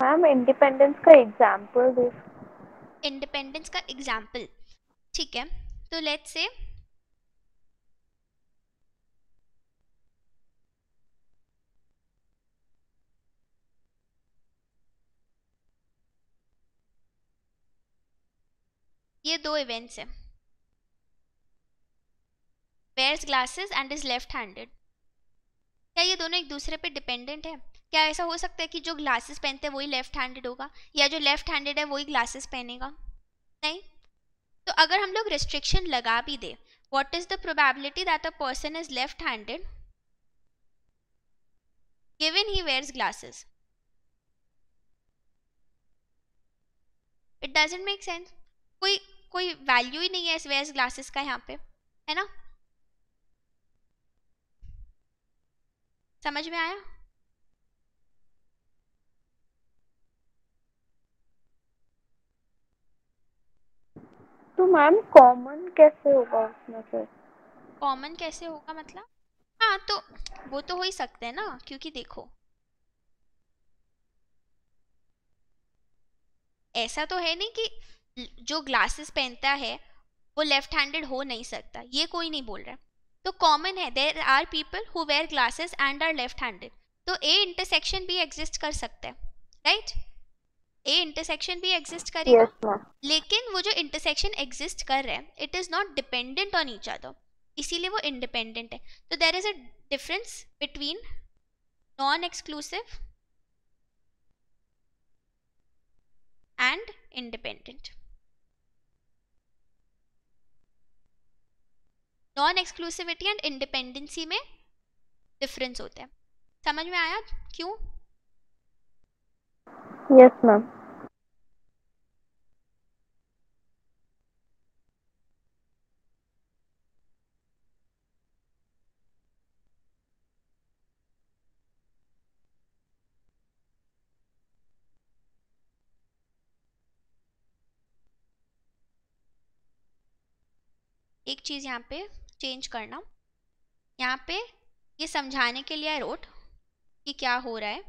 मैम इंडिपेंडेंस का एग्जाम्पल दे इंडिपेंडेंस का एग्जाम्पल ठीक है तो लेट्स से ये दो इवेंट्स हैं wears glasses and is left handed क्या ये दोनों एक दूसरे पे डिपेंडेंट है क्या ऐसा हो सकता है कि जो ग्लासेस पहनते हैं वही लेफ्ट हैंडेड होगा या जो लेफ्ट हैंडेड है वही ग्लासेस पहनेगा नहीं तो अगर हम लोग रिस्ट्रिक्शन लगा भी दें what is the probability that a person is left handed given he wears glasses it doesn't make sense कोई कोई वैल्यू ही नहीं है इस वेयर ग्लासेस का यहाँ पे है ना समझ में आया तो मैम कॉमन कैसे होगा उसमें से कॉमन कैसे होगा मतलब हाँ तो वो तो हो ही सकते हैं ना क्योंकि देखो ऐसा तो है नहीं कि जो ग्लासेस पहनता है वो लेफ्ट हैंडेड हो नहीं सकता ये कोई नहीं बोल रहा तो कॉमन है there are people who wear glasses and are left handed तो ए इंटरसेक्शन भी एग्जिस्ट कर सकता है राइट ए इंटरसेक्शन भी एग्जिस्ट करेगा yes, लेकिन वो जो इंटरसेक्शन एग्जिस्ट कर रहा है it is not dependent on each other इसीलिए वो इंडिपेंडेंट है तो there is a difference between non exclusive and independent non exclusivity and independency में डिफरेंस होता है समझ में आया क्यों यस yes, मैम एक चीज़ यहाँ पे चेंज करना यहाँ पे ये समझाने के लिए आई रोट कि क्या हो रहा है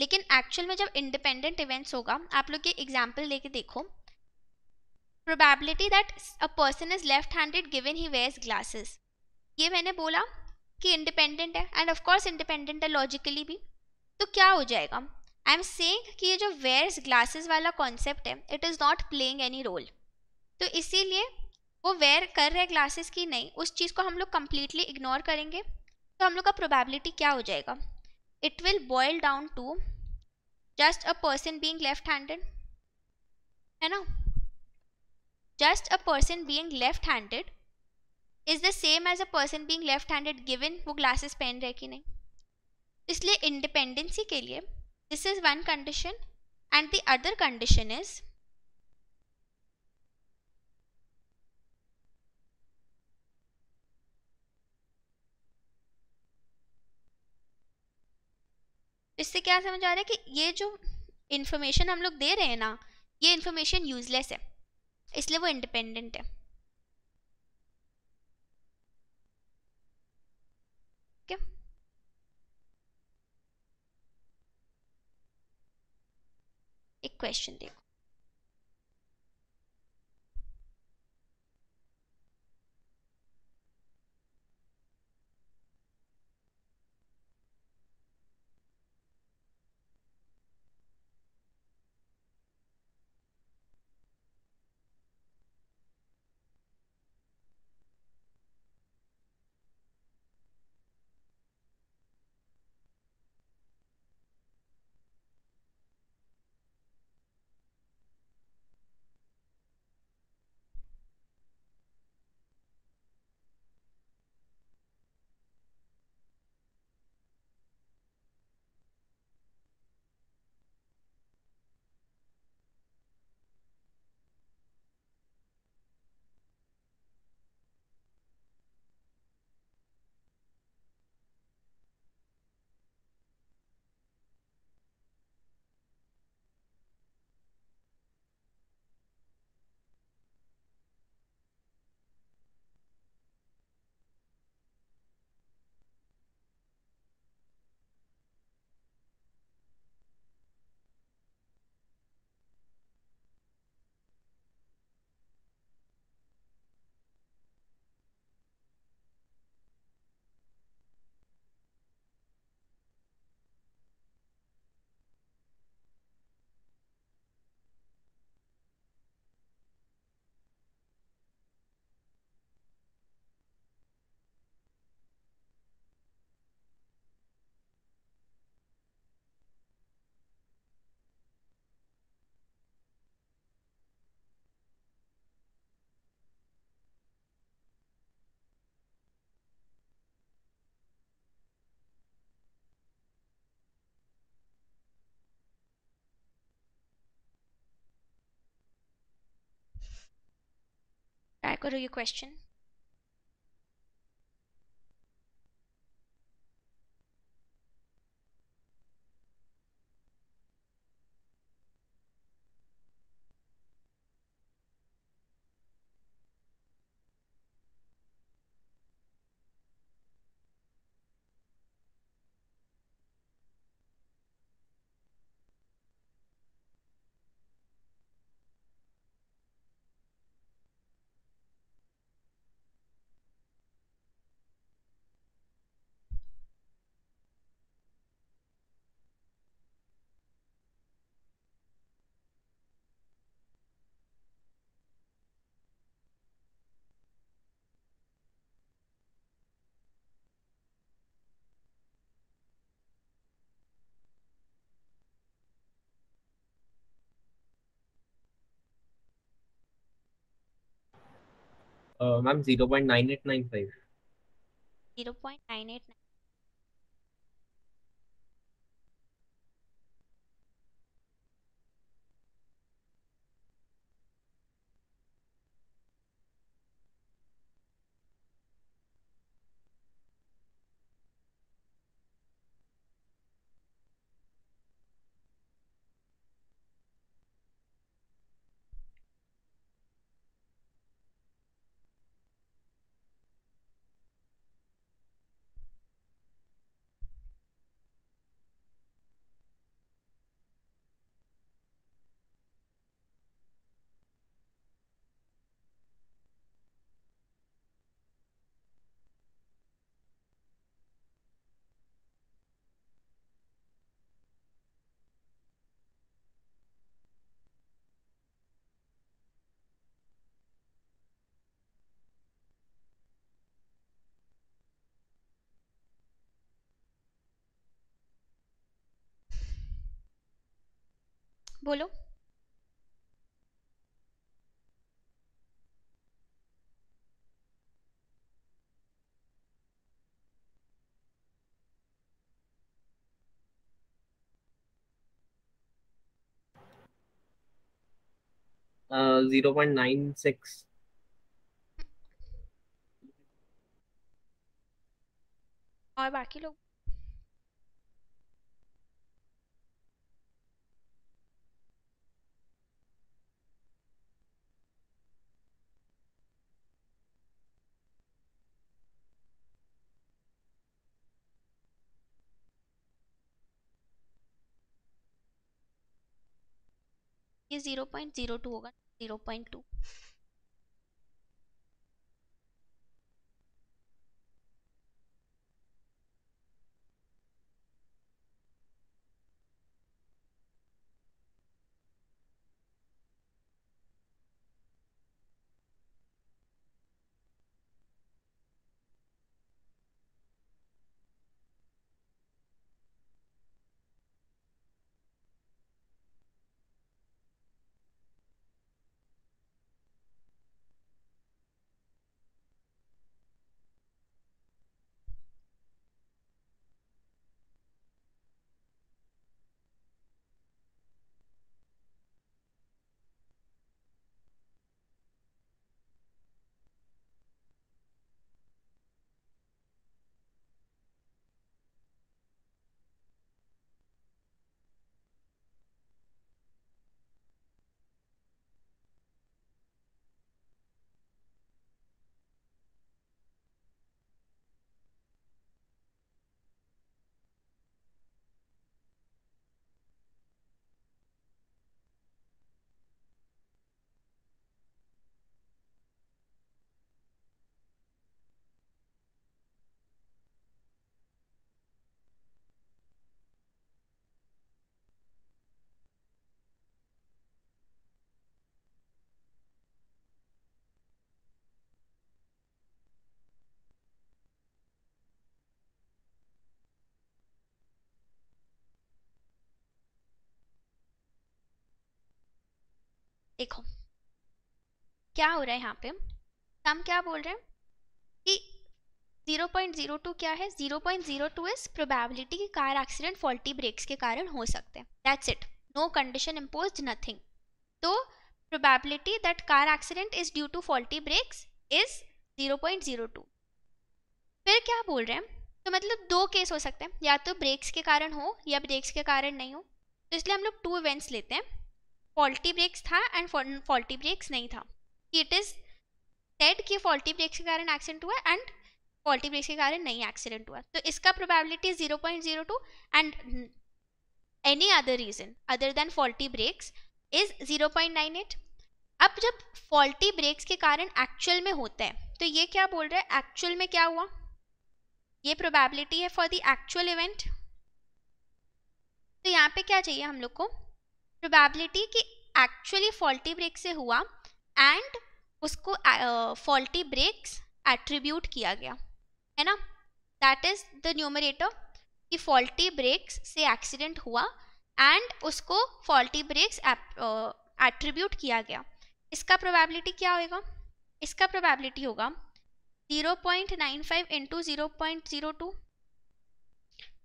लेकिन एक्चुअल में जब इंडिपेंडेंट इवेंट्स होगा आप लोग ये एग्जाम्पल लेके देखो probability that a person is left handed given he wears glasses ये मैंने बोला कि इंडिपेंडेंट है एंड ऑफकोर्स इंडिपेंडेंट है लॉजिकली भी तो क्या हो जाएगा आई एम सेंग कि ये जो वेयर्स ग्लासेस वाला कॉन्सेप्ट है it is not playing any role तो इसीलिए वो वेयर कर रहे ग्लासेस की नहीं उस चीज़ को हम लोग कम्प्लीटली इग्नोर करेंगे तो हम लोग का प्रोबेबिलिटी क्या हो जाएगा it will boil down to just a person being left handed है ना just a person being left handed is the same as a person being left handed given वो ग्लासेस पहन रहे कि नहीं इसलिए इंडिपेंडेंसी के लिए this is one condition and the other condition is इससे क्या समझ आ रहा है कि ये जो इन्फॉर्मेशन हम लोग दे रहे हैं ना ये इन्फॉर्मेशन यूजलेस है इसलिए वो इंडिपेंडेंट है क्या एक क्वेश्चन देखो What are your question. Ma'am 0.9895 0.9895 बोलो जीरो पॉइंट नाइन सिक्स और बाकी लोग जीरो पॉइंट जीरो टू होगा जीरो पॉइंट टू देखो क्या हो रहा है यहाँ पे हम क्या बोल रहे हैं कि 0.02 क्या है 0.02 point zero two is probability की कार एक्सीडेंट फॉल्टी ब्रेक्स के कारण हो सकते हैं that's it no condition impose nothing तो probability that car accident is due to faulty brakes is 0.02 फिर क्या बोल रहे हैं तो मतलब दो केस हो सकते हैं या तो ब्रेक्स के कारण हो या ब्रेक्स के कारण नहीं हो तो इसलिए हम लोग टू इवेंट्स लेते हैं फॉल्टी ब्रेक्स था एंड फॉल्टी ब्रेक्स नहीं था इट इज़ सेड कि फॉल्टी ब्रेक्स के कारण एक्सीडेंट हुआ एंड फॉल्टी ब्रेक्स के कारण नहीं एक्सीडेंट हुआ तो इसका probability zero point zero two and any other reason other than faulty brakes is zero point nine eight अब जब फॉल्टी ब्रेक्स के कारण एक्चुअल में होता है तो ये क्या बोल रहा है एक्चुअल में क्या हुआ ये प्रोबेबिलिटी है फॉर द एक्चुअल इवेंट तो यहाँ पे क्या चाहिए हम लोग को प्रोबेबिलिटी कि एक्चुअली फॉल्टी ब्रेक से हुआ एंड उसको फॉल्टी ब्रेक्स एट्रीब्यूट किया गया है ना दैट इज द न्यूमरेटर कि फॉल्टी ब्रेक्स से एक्सीडेंट हुआ एंड उसको फॉल्टी ब्रेक्स एट्रीब्यूट किया गया इसका प्रोबेबिलिटी क्या होगा इसका प्रोबेबिलिटी होगा 0.95 point nine five into zero point zero two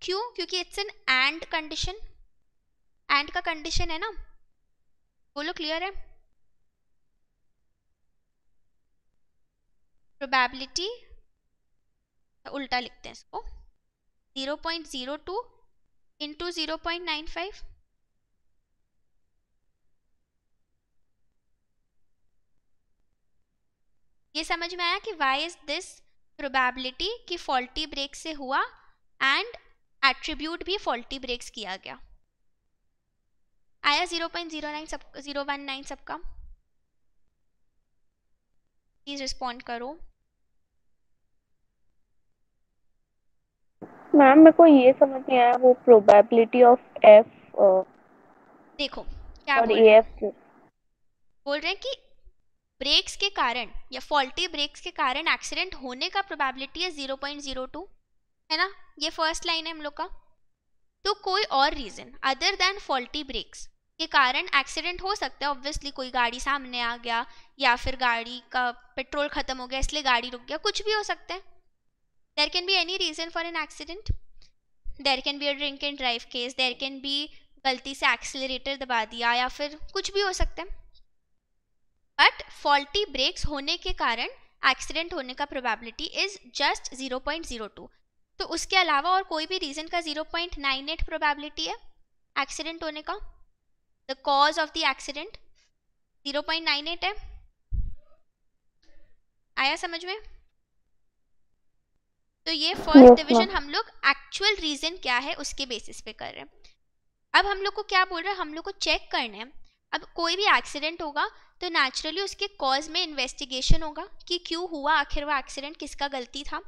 क्यों क्योंकि it's an and condition and का कंडीशन है ना बोलो क्लियर है प्रोबेबिलिटी उल्टा लिखते हैं इसको zero point zero two into zero point nine five ये समझ में आया कि वाई इज दिस प्रोबेबिलिटी कि फॉल्टी ब्रेक से हुआ एंड एट्रीब्यूट भी फॉल्टी ब्रेक्स किया गया आया जीरो पॉइंट जीरो नाइन सब जीरो वन नाइन सबका प्लीज रिस्पॉन्ड करो मैम मेरे को ये समझ नहीं आया वो प्रोबेबिलिटी ऑफ एफ देखो क्या बोल रहे हैं बोल रहे हैं कि ब्रेक्स के कारण या फॉल्टी ब्रेक्स के कारण एक्सीडेंट होने का प्रोबेबिलिटी है जीरो पॉइंट जीरो टू है ना ये फर्स्ट लाइन है हम लोग का तो कोई और reason other than faulty brakes के कारण एक्सीडेंट हो सकता है ऑब्वियसली कोई गाड़ी सामने आ गया या फिर गाड़ी का पेट्रोल ख़त्म हो गया इसलिए गाड़ी रुक गया कुछ भी हो सकता है there can be any reason for an accident there can be a drink and drive case there can be गलती से एक्सीटर दबा दिया या फिर कुछ भी हो सकता है बट फॉल्टी ब्रेक्स होने के कारण एक्सीडेंट होने का probability is just zero point zero two तो उसके अलावा और कोई भी रीज़न का 0.98 प्रोबेबिलिटी है एक्सीडेंट होने का the cause of the accident 0.98 है आया समझ में तो ये फर्स्ट डिवीजन हम लोग एक्चुअल रीजन क्या है उसके बेसिस पे कर रहे हैं अब हम लोग को क्या बोल रहे हैं हम लोग को चेक करना है अब कोई भी एक्सीडेंट होगा तो नेचुरली उसके कॉज में इन्वेस्टिगेशन होगा कि क्यों हुआ आखिर वो एक्सीडेंट किसका गलती था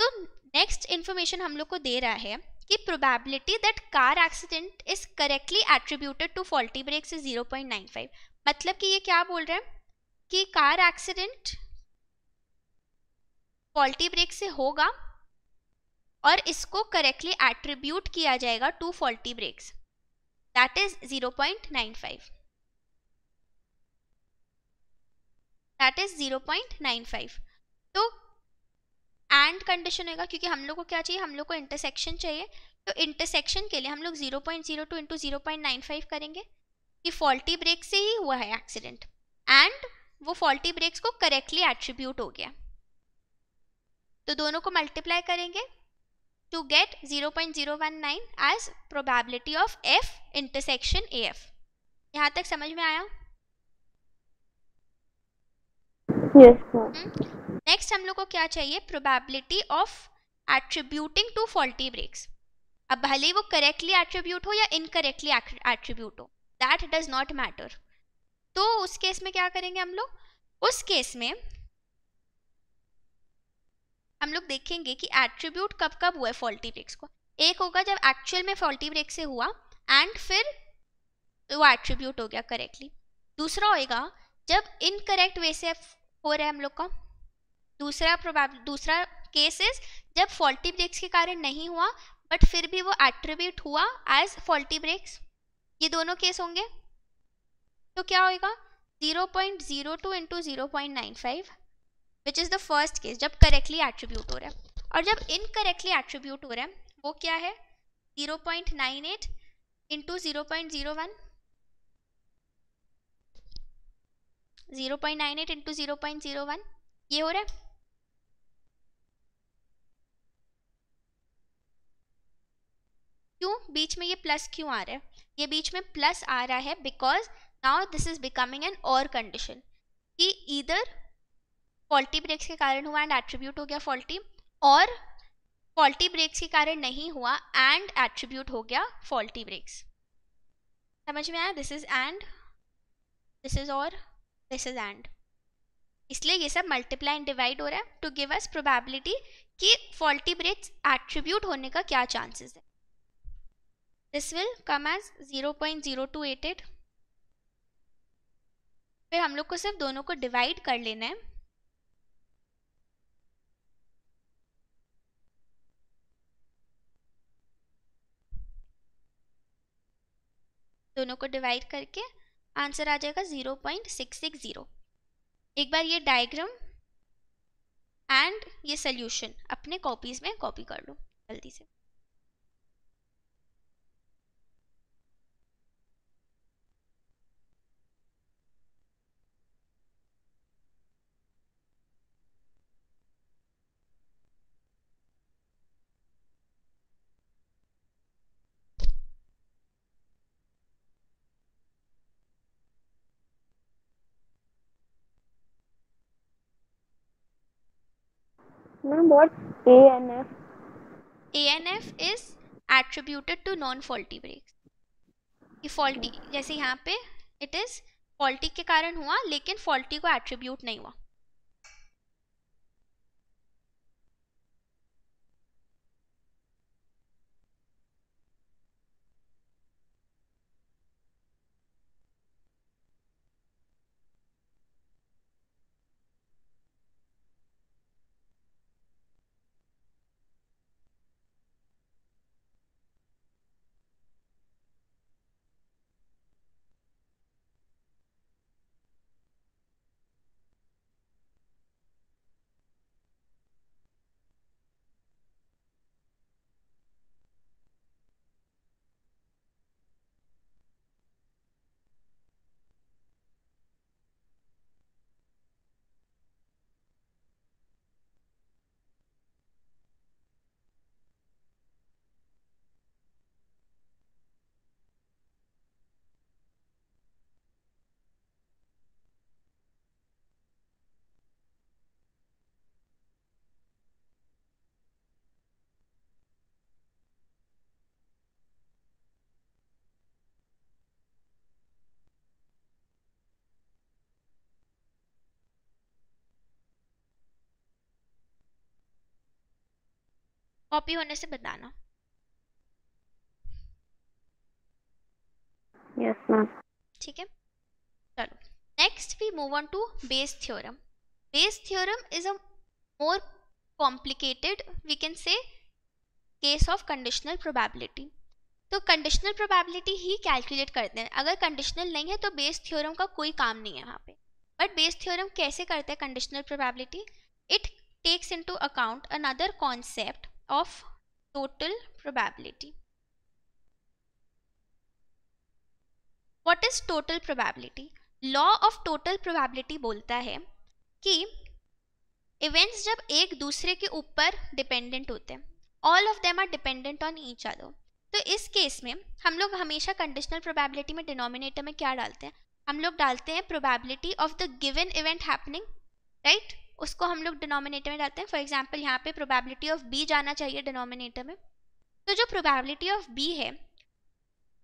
तो नेक्स्ट इन्फॉर्मेशन हम लोग को दे रहा है कि probability that car accident is correctly attributed to faulty brakes is zero point nine five मतलब कि ये क्या बोल रहे हैं कि कार एक्सीडेंट फॉल्टी ब्रेक से होगा और इसको करेक्टली एट्रीब्यूट किया जाएगा to faulty brakes that is zero point nine five that is zero point nine five तो एंड कंडीशन होगा क्योंकि हम लोग को क्या चाहिए हम लोग को इंटरसेक्शन चाहिए तो इंटरसेक्शन के लिए हम लोग zero point zero two into zero point nine five करेंगे कि फॉल्टी ब्रेक से ही हुआ है एक्सीडेंट एंड वो फॉल्टी ब्रेक्स को करेक्टली एट्रीब्यूट हो गया तो दोनों को मल्टीप्लाई करेंगे to get 0.019 as probability of F intersection A F यहाँ तक समझ में आया yes, नेक्स्ट हम लोग को क्या चाहिए probability of attributing to faulty brakes अब भले ही वो करेक्टली एट्रीब्यूट हो या इनकरेक्टली एट्रीब्यूट हो दैट डज नॉट मैटर तो उस केस में क्या करेंगे हम लोग उस केस में हम लोग देखेंगे कि एट्रीब्यूट कब कब हुआ है फॉल्टी ब्रेक्स को एक होगा जब एक्चुअल में फॉल्टी ब्रेक से हुआ एंड फिर वो एट्रीब्यूट हो गया करेक्टली दूसरा होएगा जब इनकरेक्ट वे से हो रहा है हम लोग का दूसरा प्रोबेब दूसरा केसेस जब फॉल्टी ब्रेक्स के कारण नहीं हुआ बट फिर भी वो एट्रीब्यूट हुआ एज फॉल्टी ब्रेक्स ये दोनों केस होंगे तो क्या होएगा 0.02 point zero two into zero point nine five which is the first case जब करेक्टली एट्रीब्यूट हो रहा है और जब इनकरेक्टली एट्रीब्यूट हो रहा है वो क्या है 0.98 point nine eight into zero point zero one zero point nine eight into zero point zero one ये हो रहा है क्यों बीच में ये प्लस क्यों आ रहा है ये बीच में प्लस आ रहा है because now this is becoming an और कंडीशन कि इधर फॉल्टी ब्रेक्स के कारण हुआ एंड एट्रीब्यूट हो गया फॉल्टी और फॉल्टी ब्रेक्स के कारण नहीं हुआ एंड एट्रीब्यूट हो गया फॉल्टी ब्रेक्स समझ में आया this is and this is और दिस इज एंड इसलिए ये सब मल्टीप्लाई एंड डिवाइड हो रहा है टू गिव अस प्रोबेबिलिटी कि फॉल्टी ब्रेक्स एट्रीब्यूट होने का क्या चांसेस है This will come as 0.0288. फिर हम लोग को सिर्फ दोनों को डिवाइड कर लेना है दोनों को डिवाइड करके आंसर आ जाएगा 0.660 एक बार ये डायग्राम एंड ये सोल्यूशन अपने कॉपीज़ में कॉपी कर लो जल्दी से ma'am what ANF ANF is attributed to non faulty brake ये फॉल्टी जैसे यहाँ पे इट इज फॉल्टी के कारण हुआ लेकिन फॉल्टी को एट्रीब्यूट नहीं हुआ कॉपी होने से बताना ठीक है चलो next we move on to Bayes theorem Bayes theorem is a more complicated we can say case of conditional probability तो कंडीशनल प्रोबेबिलिटी ही कैलकुलेट करते हैं अगर कंडीशनल नहीं है तो बेस थ्योरम का कोई काम नहीं है वहाँ पे बट बेस थ्योरम कैसे करते हैं conditional probability it takes into account another concept of total probability. What is total probability? Law of total probability बोलता है कि इवेंट्स जब एक दूसरे के ऊपर डिपेंडेंट होते हैं all of them are dependent on each other. तो इस केस में हम लोग हमेशा कंडीशनल प्रोबेबिलिटी में डिनोमिनेटर में क्या डालते हैं हम लोग डालते हैं probability of the given event happening right उसको हम लोग डिनोमिनेटर में डालते हैं फॉर एग्जाम्पल यहाँ पे प्रोबेबिलिटी ऑफ बी जाना चाहिए डिनोमिनेटर में तो जो प्रोबेबिलिटी ऑफ बी है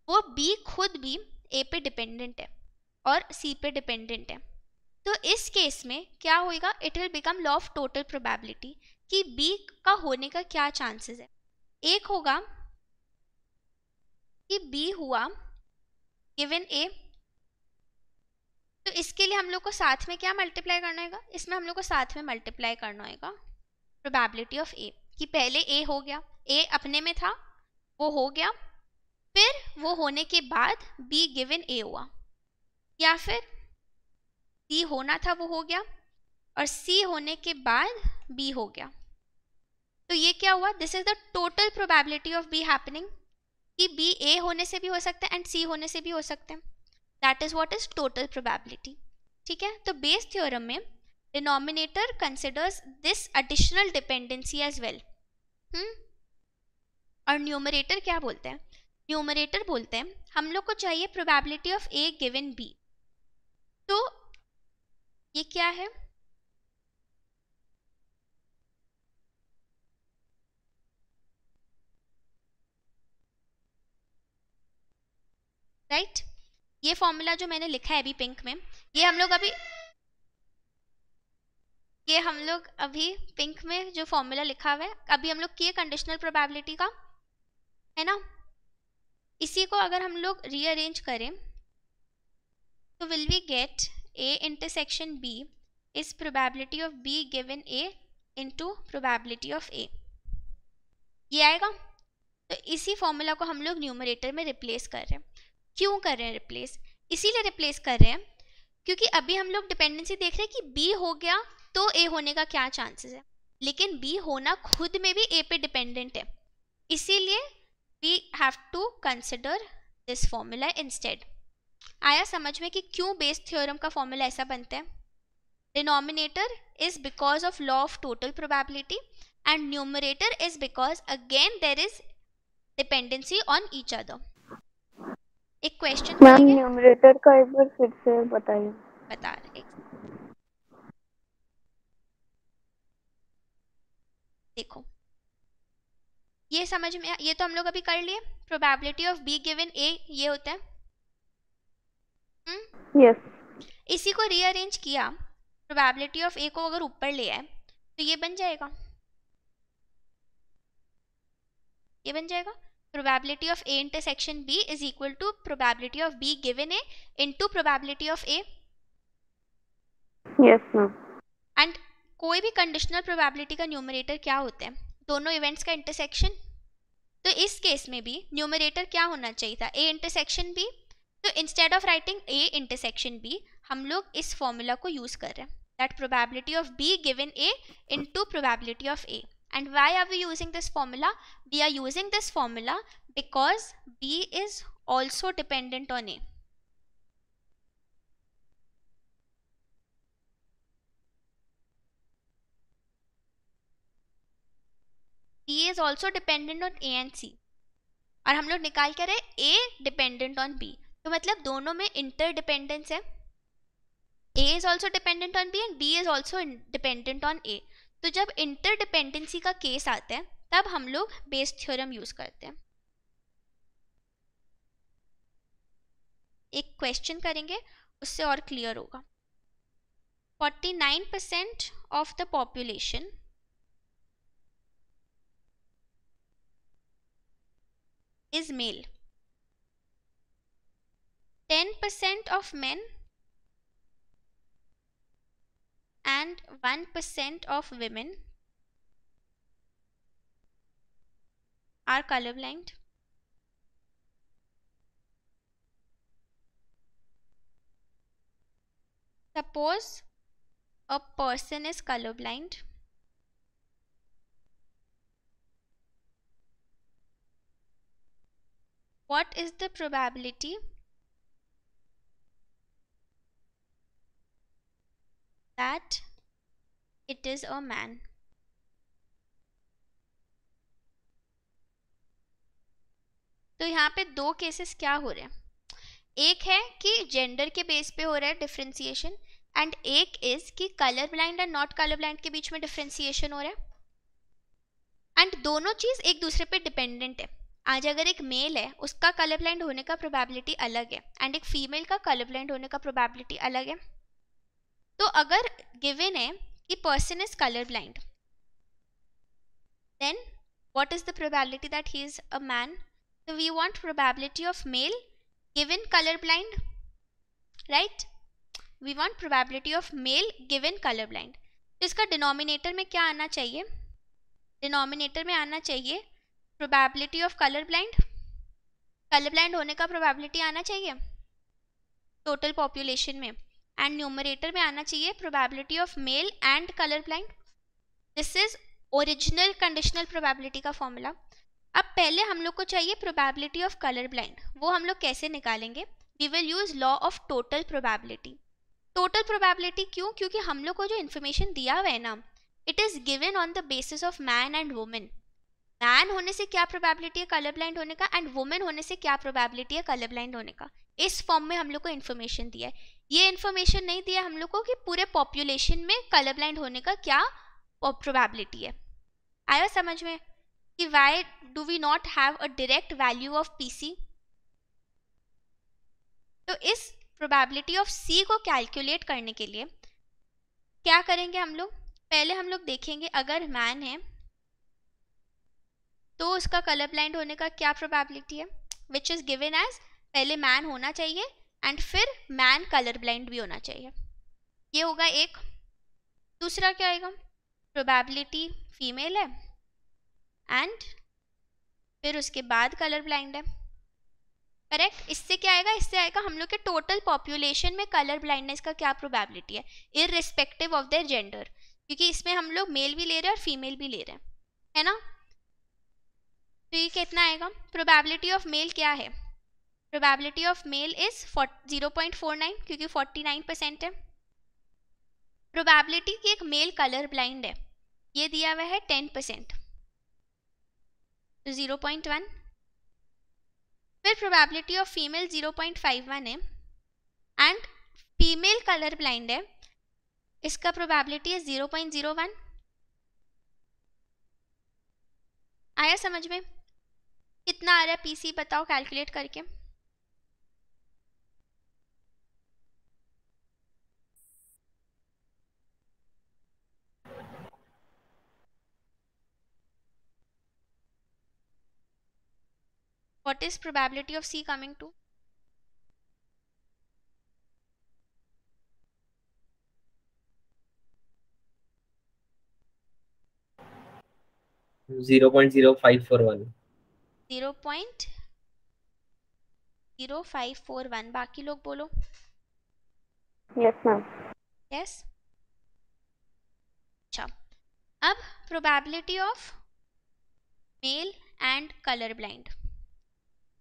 वो बी खुद भी ए पे डिपेंडेंट है और सी पे डिपेंडेंट है तो इस केस में क्या होएगा it will become law of total probability कि बी का होने का क्या चांसेस है एक होगा कि बी हुआ गिवन ए तो इसके लिए हम लोग को साथ में क्या मल्टीप्लाई करना होगा इसमें हम लोग को साथ में मल्टीप्लाई करना होगा प्रोबेबिलिटी ऑफ ए कि पहले ए हो गया ए अपने में था वो हो गया फिर वो होने के बाद बी गिवन ए हुआ या फिर बी होना था वो हो गया और सी होने के बाद बी हो गया तो ये क्या हुआ this is the total probability of B happening कि बी ए होने से भी हो सकता है एंड सी होने से भी हो सकते हैं that is what is total probability ठीक है तो बेस थ्योरम में denominator considers this additional dependency as well और न्यूमरेटर क्या बोलते हैं न्यूमरेटर बोलते हैं हम लोग को चाहिए probability of A given B तो ये क्या है राइट right? ये फॉर्मूला जो मैंने लिखा है अभी पिंक में ये हम लोग अभी ये हम लोग अभी पिंक में जो फॉर्मूला लिखा हुआ है अभी हम लोग किए कंडीशनल प्रोबेबिलिटी का है ना इसी को अगर हम लोग रीअरेंज करें तो will we get A intersection B is probability of B given A into probability of A ये आएगा तो इसी फॉर्मूला को हम लोग न्यूमरेटर में रिप्लेस कर रहे हैं क्यों कर रहे हैं रिप्लेस इसीलिए रिप्लेस कर रहे हैं क्योंकि अभी हम लोग डिपेंडेंसी देख रहे हैं कि बी हो गया तो ए होने का क्या चांसेस है लेकिन बी होना खुद में भी ए पे डिपेंडेंट है इसीलिए we have to consider this formula instead आया समझ में कि क्यों बेस थ्योरम का फॉर्मूला ऐसा बनता है denominator is because of law of total probability and numerator is because again there is dependency on each other एक क्वेश्चन मैम न्यूमरेटर का एक बार फिर से बताइए बता रहे देखो ये समझ में ये तो हम लोग अभी कर लिए probability of B given A ये होता है हुँ? हम्म? yes. इसी को रीअरेंज किया प्रोबेबिलिटी ऑफ ए को अगर ऊपर ले आए तो ये बन जाएगा ये बन जाएगा probability of A intersection B is equal to probability of B given A into probability of A? Yes, ma'am. And कोई भी कंडीशनल प्रोबेबिलिटी का न्यूमरेटर क्या होता है दोनों इवेंट्स का इंटरसेक्शन तो इस केस में भी न्यूमरेटर क्या होना चाहिए था ए इंटरसेक्शन बी तो instead of writing A intersection B हम लोग इस फॉर्मूला को यूज़ कर रहे हैं that probability of B given A into probability of A And why are we using this formula? We are using this formula because B is also dependent on A. B is also dependent on A and C. और हम लोग निकाल के रहे A dependent on B. तो मतलब दोनों में इंटरडिपेंडेंस है A is also dependent on B and B is also dependent on A. तो जब इंटरडिपेंडेंसी का केस आता है तब हम लोग बेस थ्योरम यूज़ करते हैं एक क्वेश्चन करेंगे उससे और क्लियर होगा 49 percent of the population male ten 10% of man and 1% of women are colorblind. Suppose a person is colorblind. What is the probability that it is a man. तो यहाँ पे दो केसेस क्या हो रहे हैं एक है कि जेंडर के बेस पे हो रहा है डिफ्रेंसिएशन एंड एक इज कि colour blind and not colour blind के बीच में डिफ्रेंसिएशन हो रहा है एंड दोनों चीज़ एक दूसरे पे डिपेंडेंट है आज अगर एक मेल है उसका कलर ब्लाइंड होने का प्रोबेबिलिटी अलग है एंड एक फीमेल का कलर ब्लाइंड होने का प्रोबेबिलिटी अलग है तो अगर गिवन है कि person is colour blind then what is the probability that he is a man तो we want probability of male given colour blind right we want probability of male given colour blind इसका denominator में क्या आना चाहिए denominator में आना चाहिए probability of colour blind colour blind होने का प्रोबेबिलिटी आना चाहिए टोटल पॉपुलेशन में एंड न्यूमरेटर में आना चाहिए probability of male and colour blind this is original conditional probability का फॉर्मूला अब पहले हम लोग को चाहिए प्रोबेबिलिटी ऑफ कलर ब्लाइंड वो हम लोग कैसे निकालेंगे we will use law of total probability total probability क्यों क्योंकि हम लोग को जो इन्फॉर्मेशन दिया हुआ है ना it is given on the basis of man and women man होने से क्या प्रोबेबिलिटी है कलर ब्लाइंड होने का एंड वुमेन होने से क्या प्रोबेबिलिटी है कलर ब्लाइंड होने का इस फॉर्म में हम लोग को इन्फॉर्मेशन दिया है ये इन्फॉर्मेशन नहीं दिया हम लोग को कि पूरे पॉपुलेशन में कलर ब्लाइंड होने का क्या प्रोबेबिलिटी है आया समझ में कि why do we not have a direct value of C तो इस प्रोबेबिलिटी ऑफ सी को कैलकुलेट करने के लिए क्या करेंगे हम लोग पहले हम लोग देखेंगे अगर मैन है तो उसका कलर ब्लाइंड होने का क्या प्रोबेबिलिटी है विच इज़ गिवन एज पहले मैन होना चाहिए एंड फिर मैन कलर ब्लाइंड भी होना चाहिए ये होगा एक दूसरा क्या आएगा प्रोबेबिलिटी फीमेल है एंड फिर उसके बाद कलर ब्लाइंड है करेक्ट इससे क्या आएगा इससे आएगा हम लोग के टोटल पॉपुलेशन में कलर ब्लाइंडनेस का क्या प्रोबेबिलिटी है irrespective of their gender क्योंकि इसमें हम लोग मेल भी ले रहे हैं और फीमेल भी ले रहे हैं है ना तो ये कितना आएगा प्रोबेबिलिटी ऑफ मेल क्या है probability of male is zero point four nine क्योंकि फोर्टी नाइन परसेंट है प्रोबेबिलिटी कि एक मेल कलर ब्लाइंड है ये दिया हुआ है ten percent zero point one फिर probability of female zero point five one है एंड फीमेल कलर ब्लाइंड है इसका प्रोबेबिलिटी है जीरो पॉइंट जीरो वन आया समझ में कितना आ रहा है पीसी बताओ कैलकुलेट करके what is probability of C coming to? Zero point zero five four one. Zero point zero five four one. बाकी log bolo. Yes ma'am. Yes. अच्छा. अब probability of male and colorblind.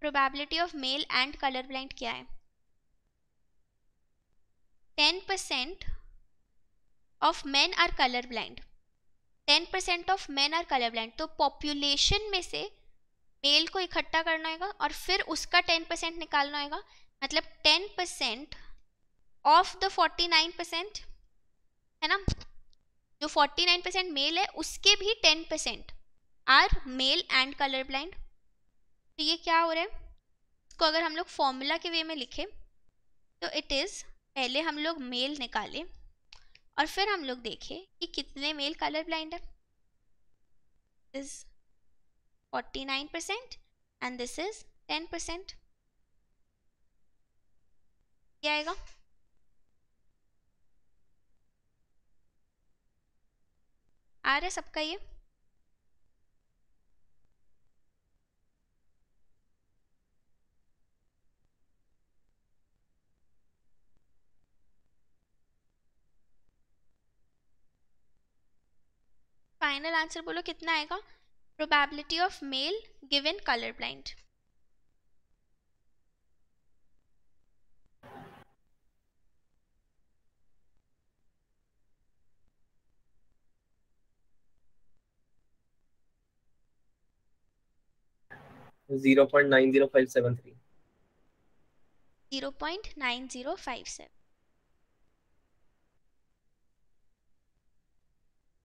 Probability of male and colour blind क्या है ten percent of man are colour blind ten percent of man are colour blind तो population में से mail को इकट्ठा करना होगा और फिर उसका टेन परसेंट निकालना होगा मतलब ten percent of the forty nine percent है ना जो फोर्टी नाइन परसेंट मेल है उसके भी ten percent are male and colour blind तो ये क्या हो रहा है इसको अगर हम लोग फॉर्मूला के वे में लिखें तो इट इज़ पहले हम लोग मेल निकालें और फिर हम लोग देखें कि कितने मेल कलर ब्लाइंड है is forty nine percent and this is ten percent क्या आएगा आ रहा है सबका ये फाइनल आंसर बोलो कितना आएगा probability of male given colour blind zero point nine zero five seven three zero point nine zero five seven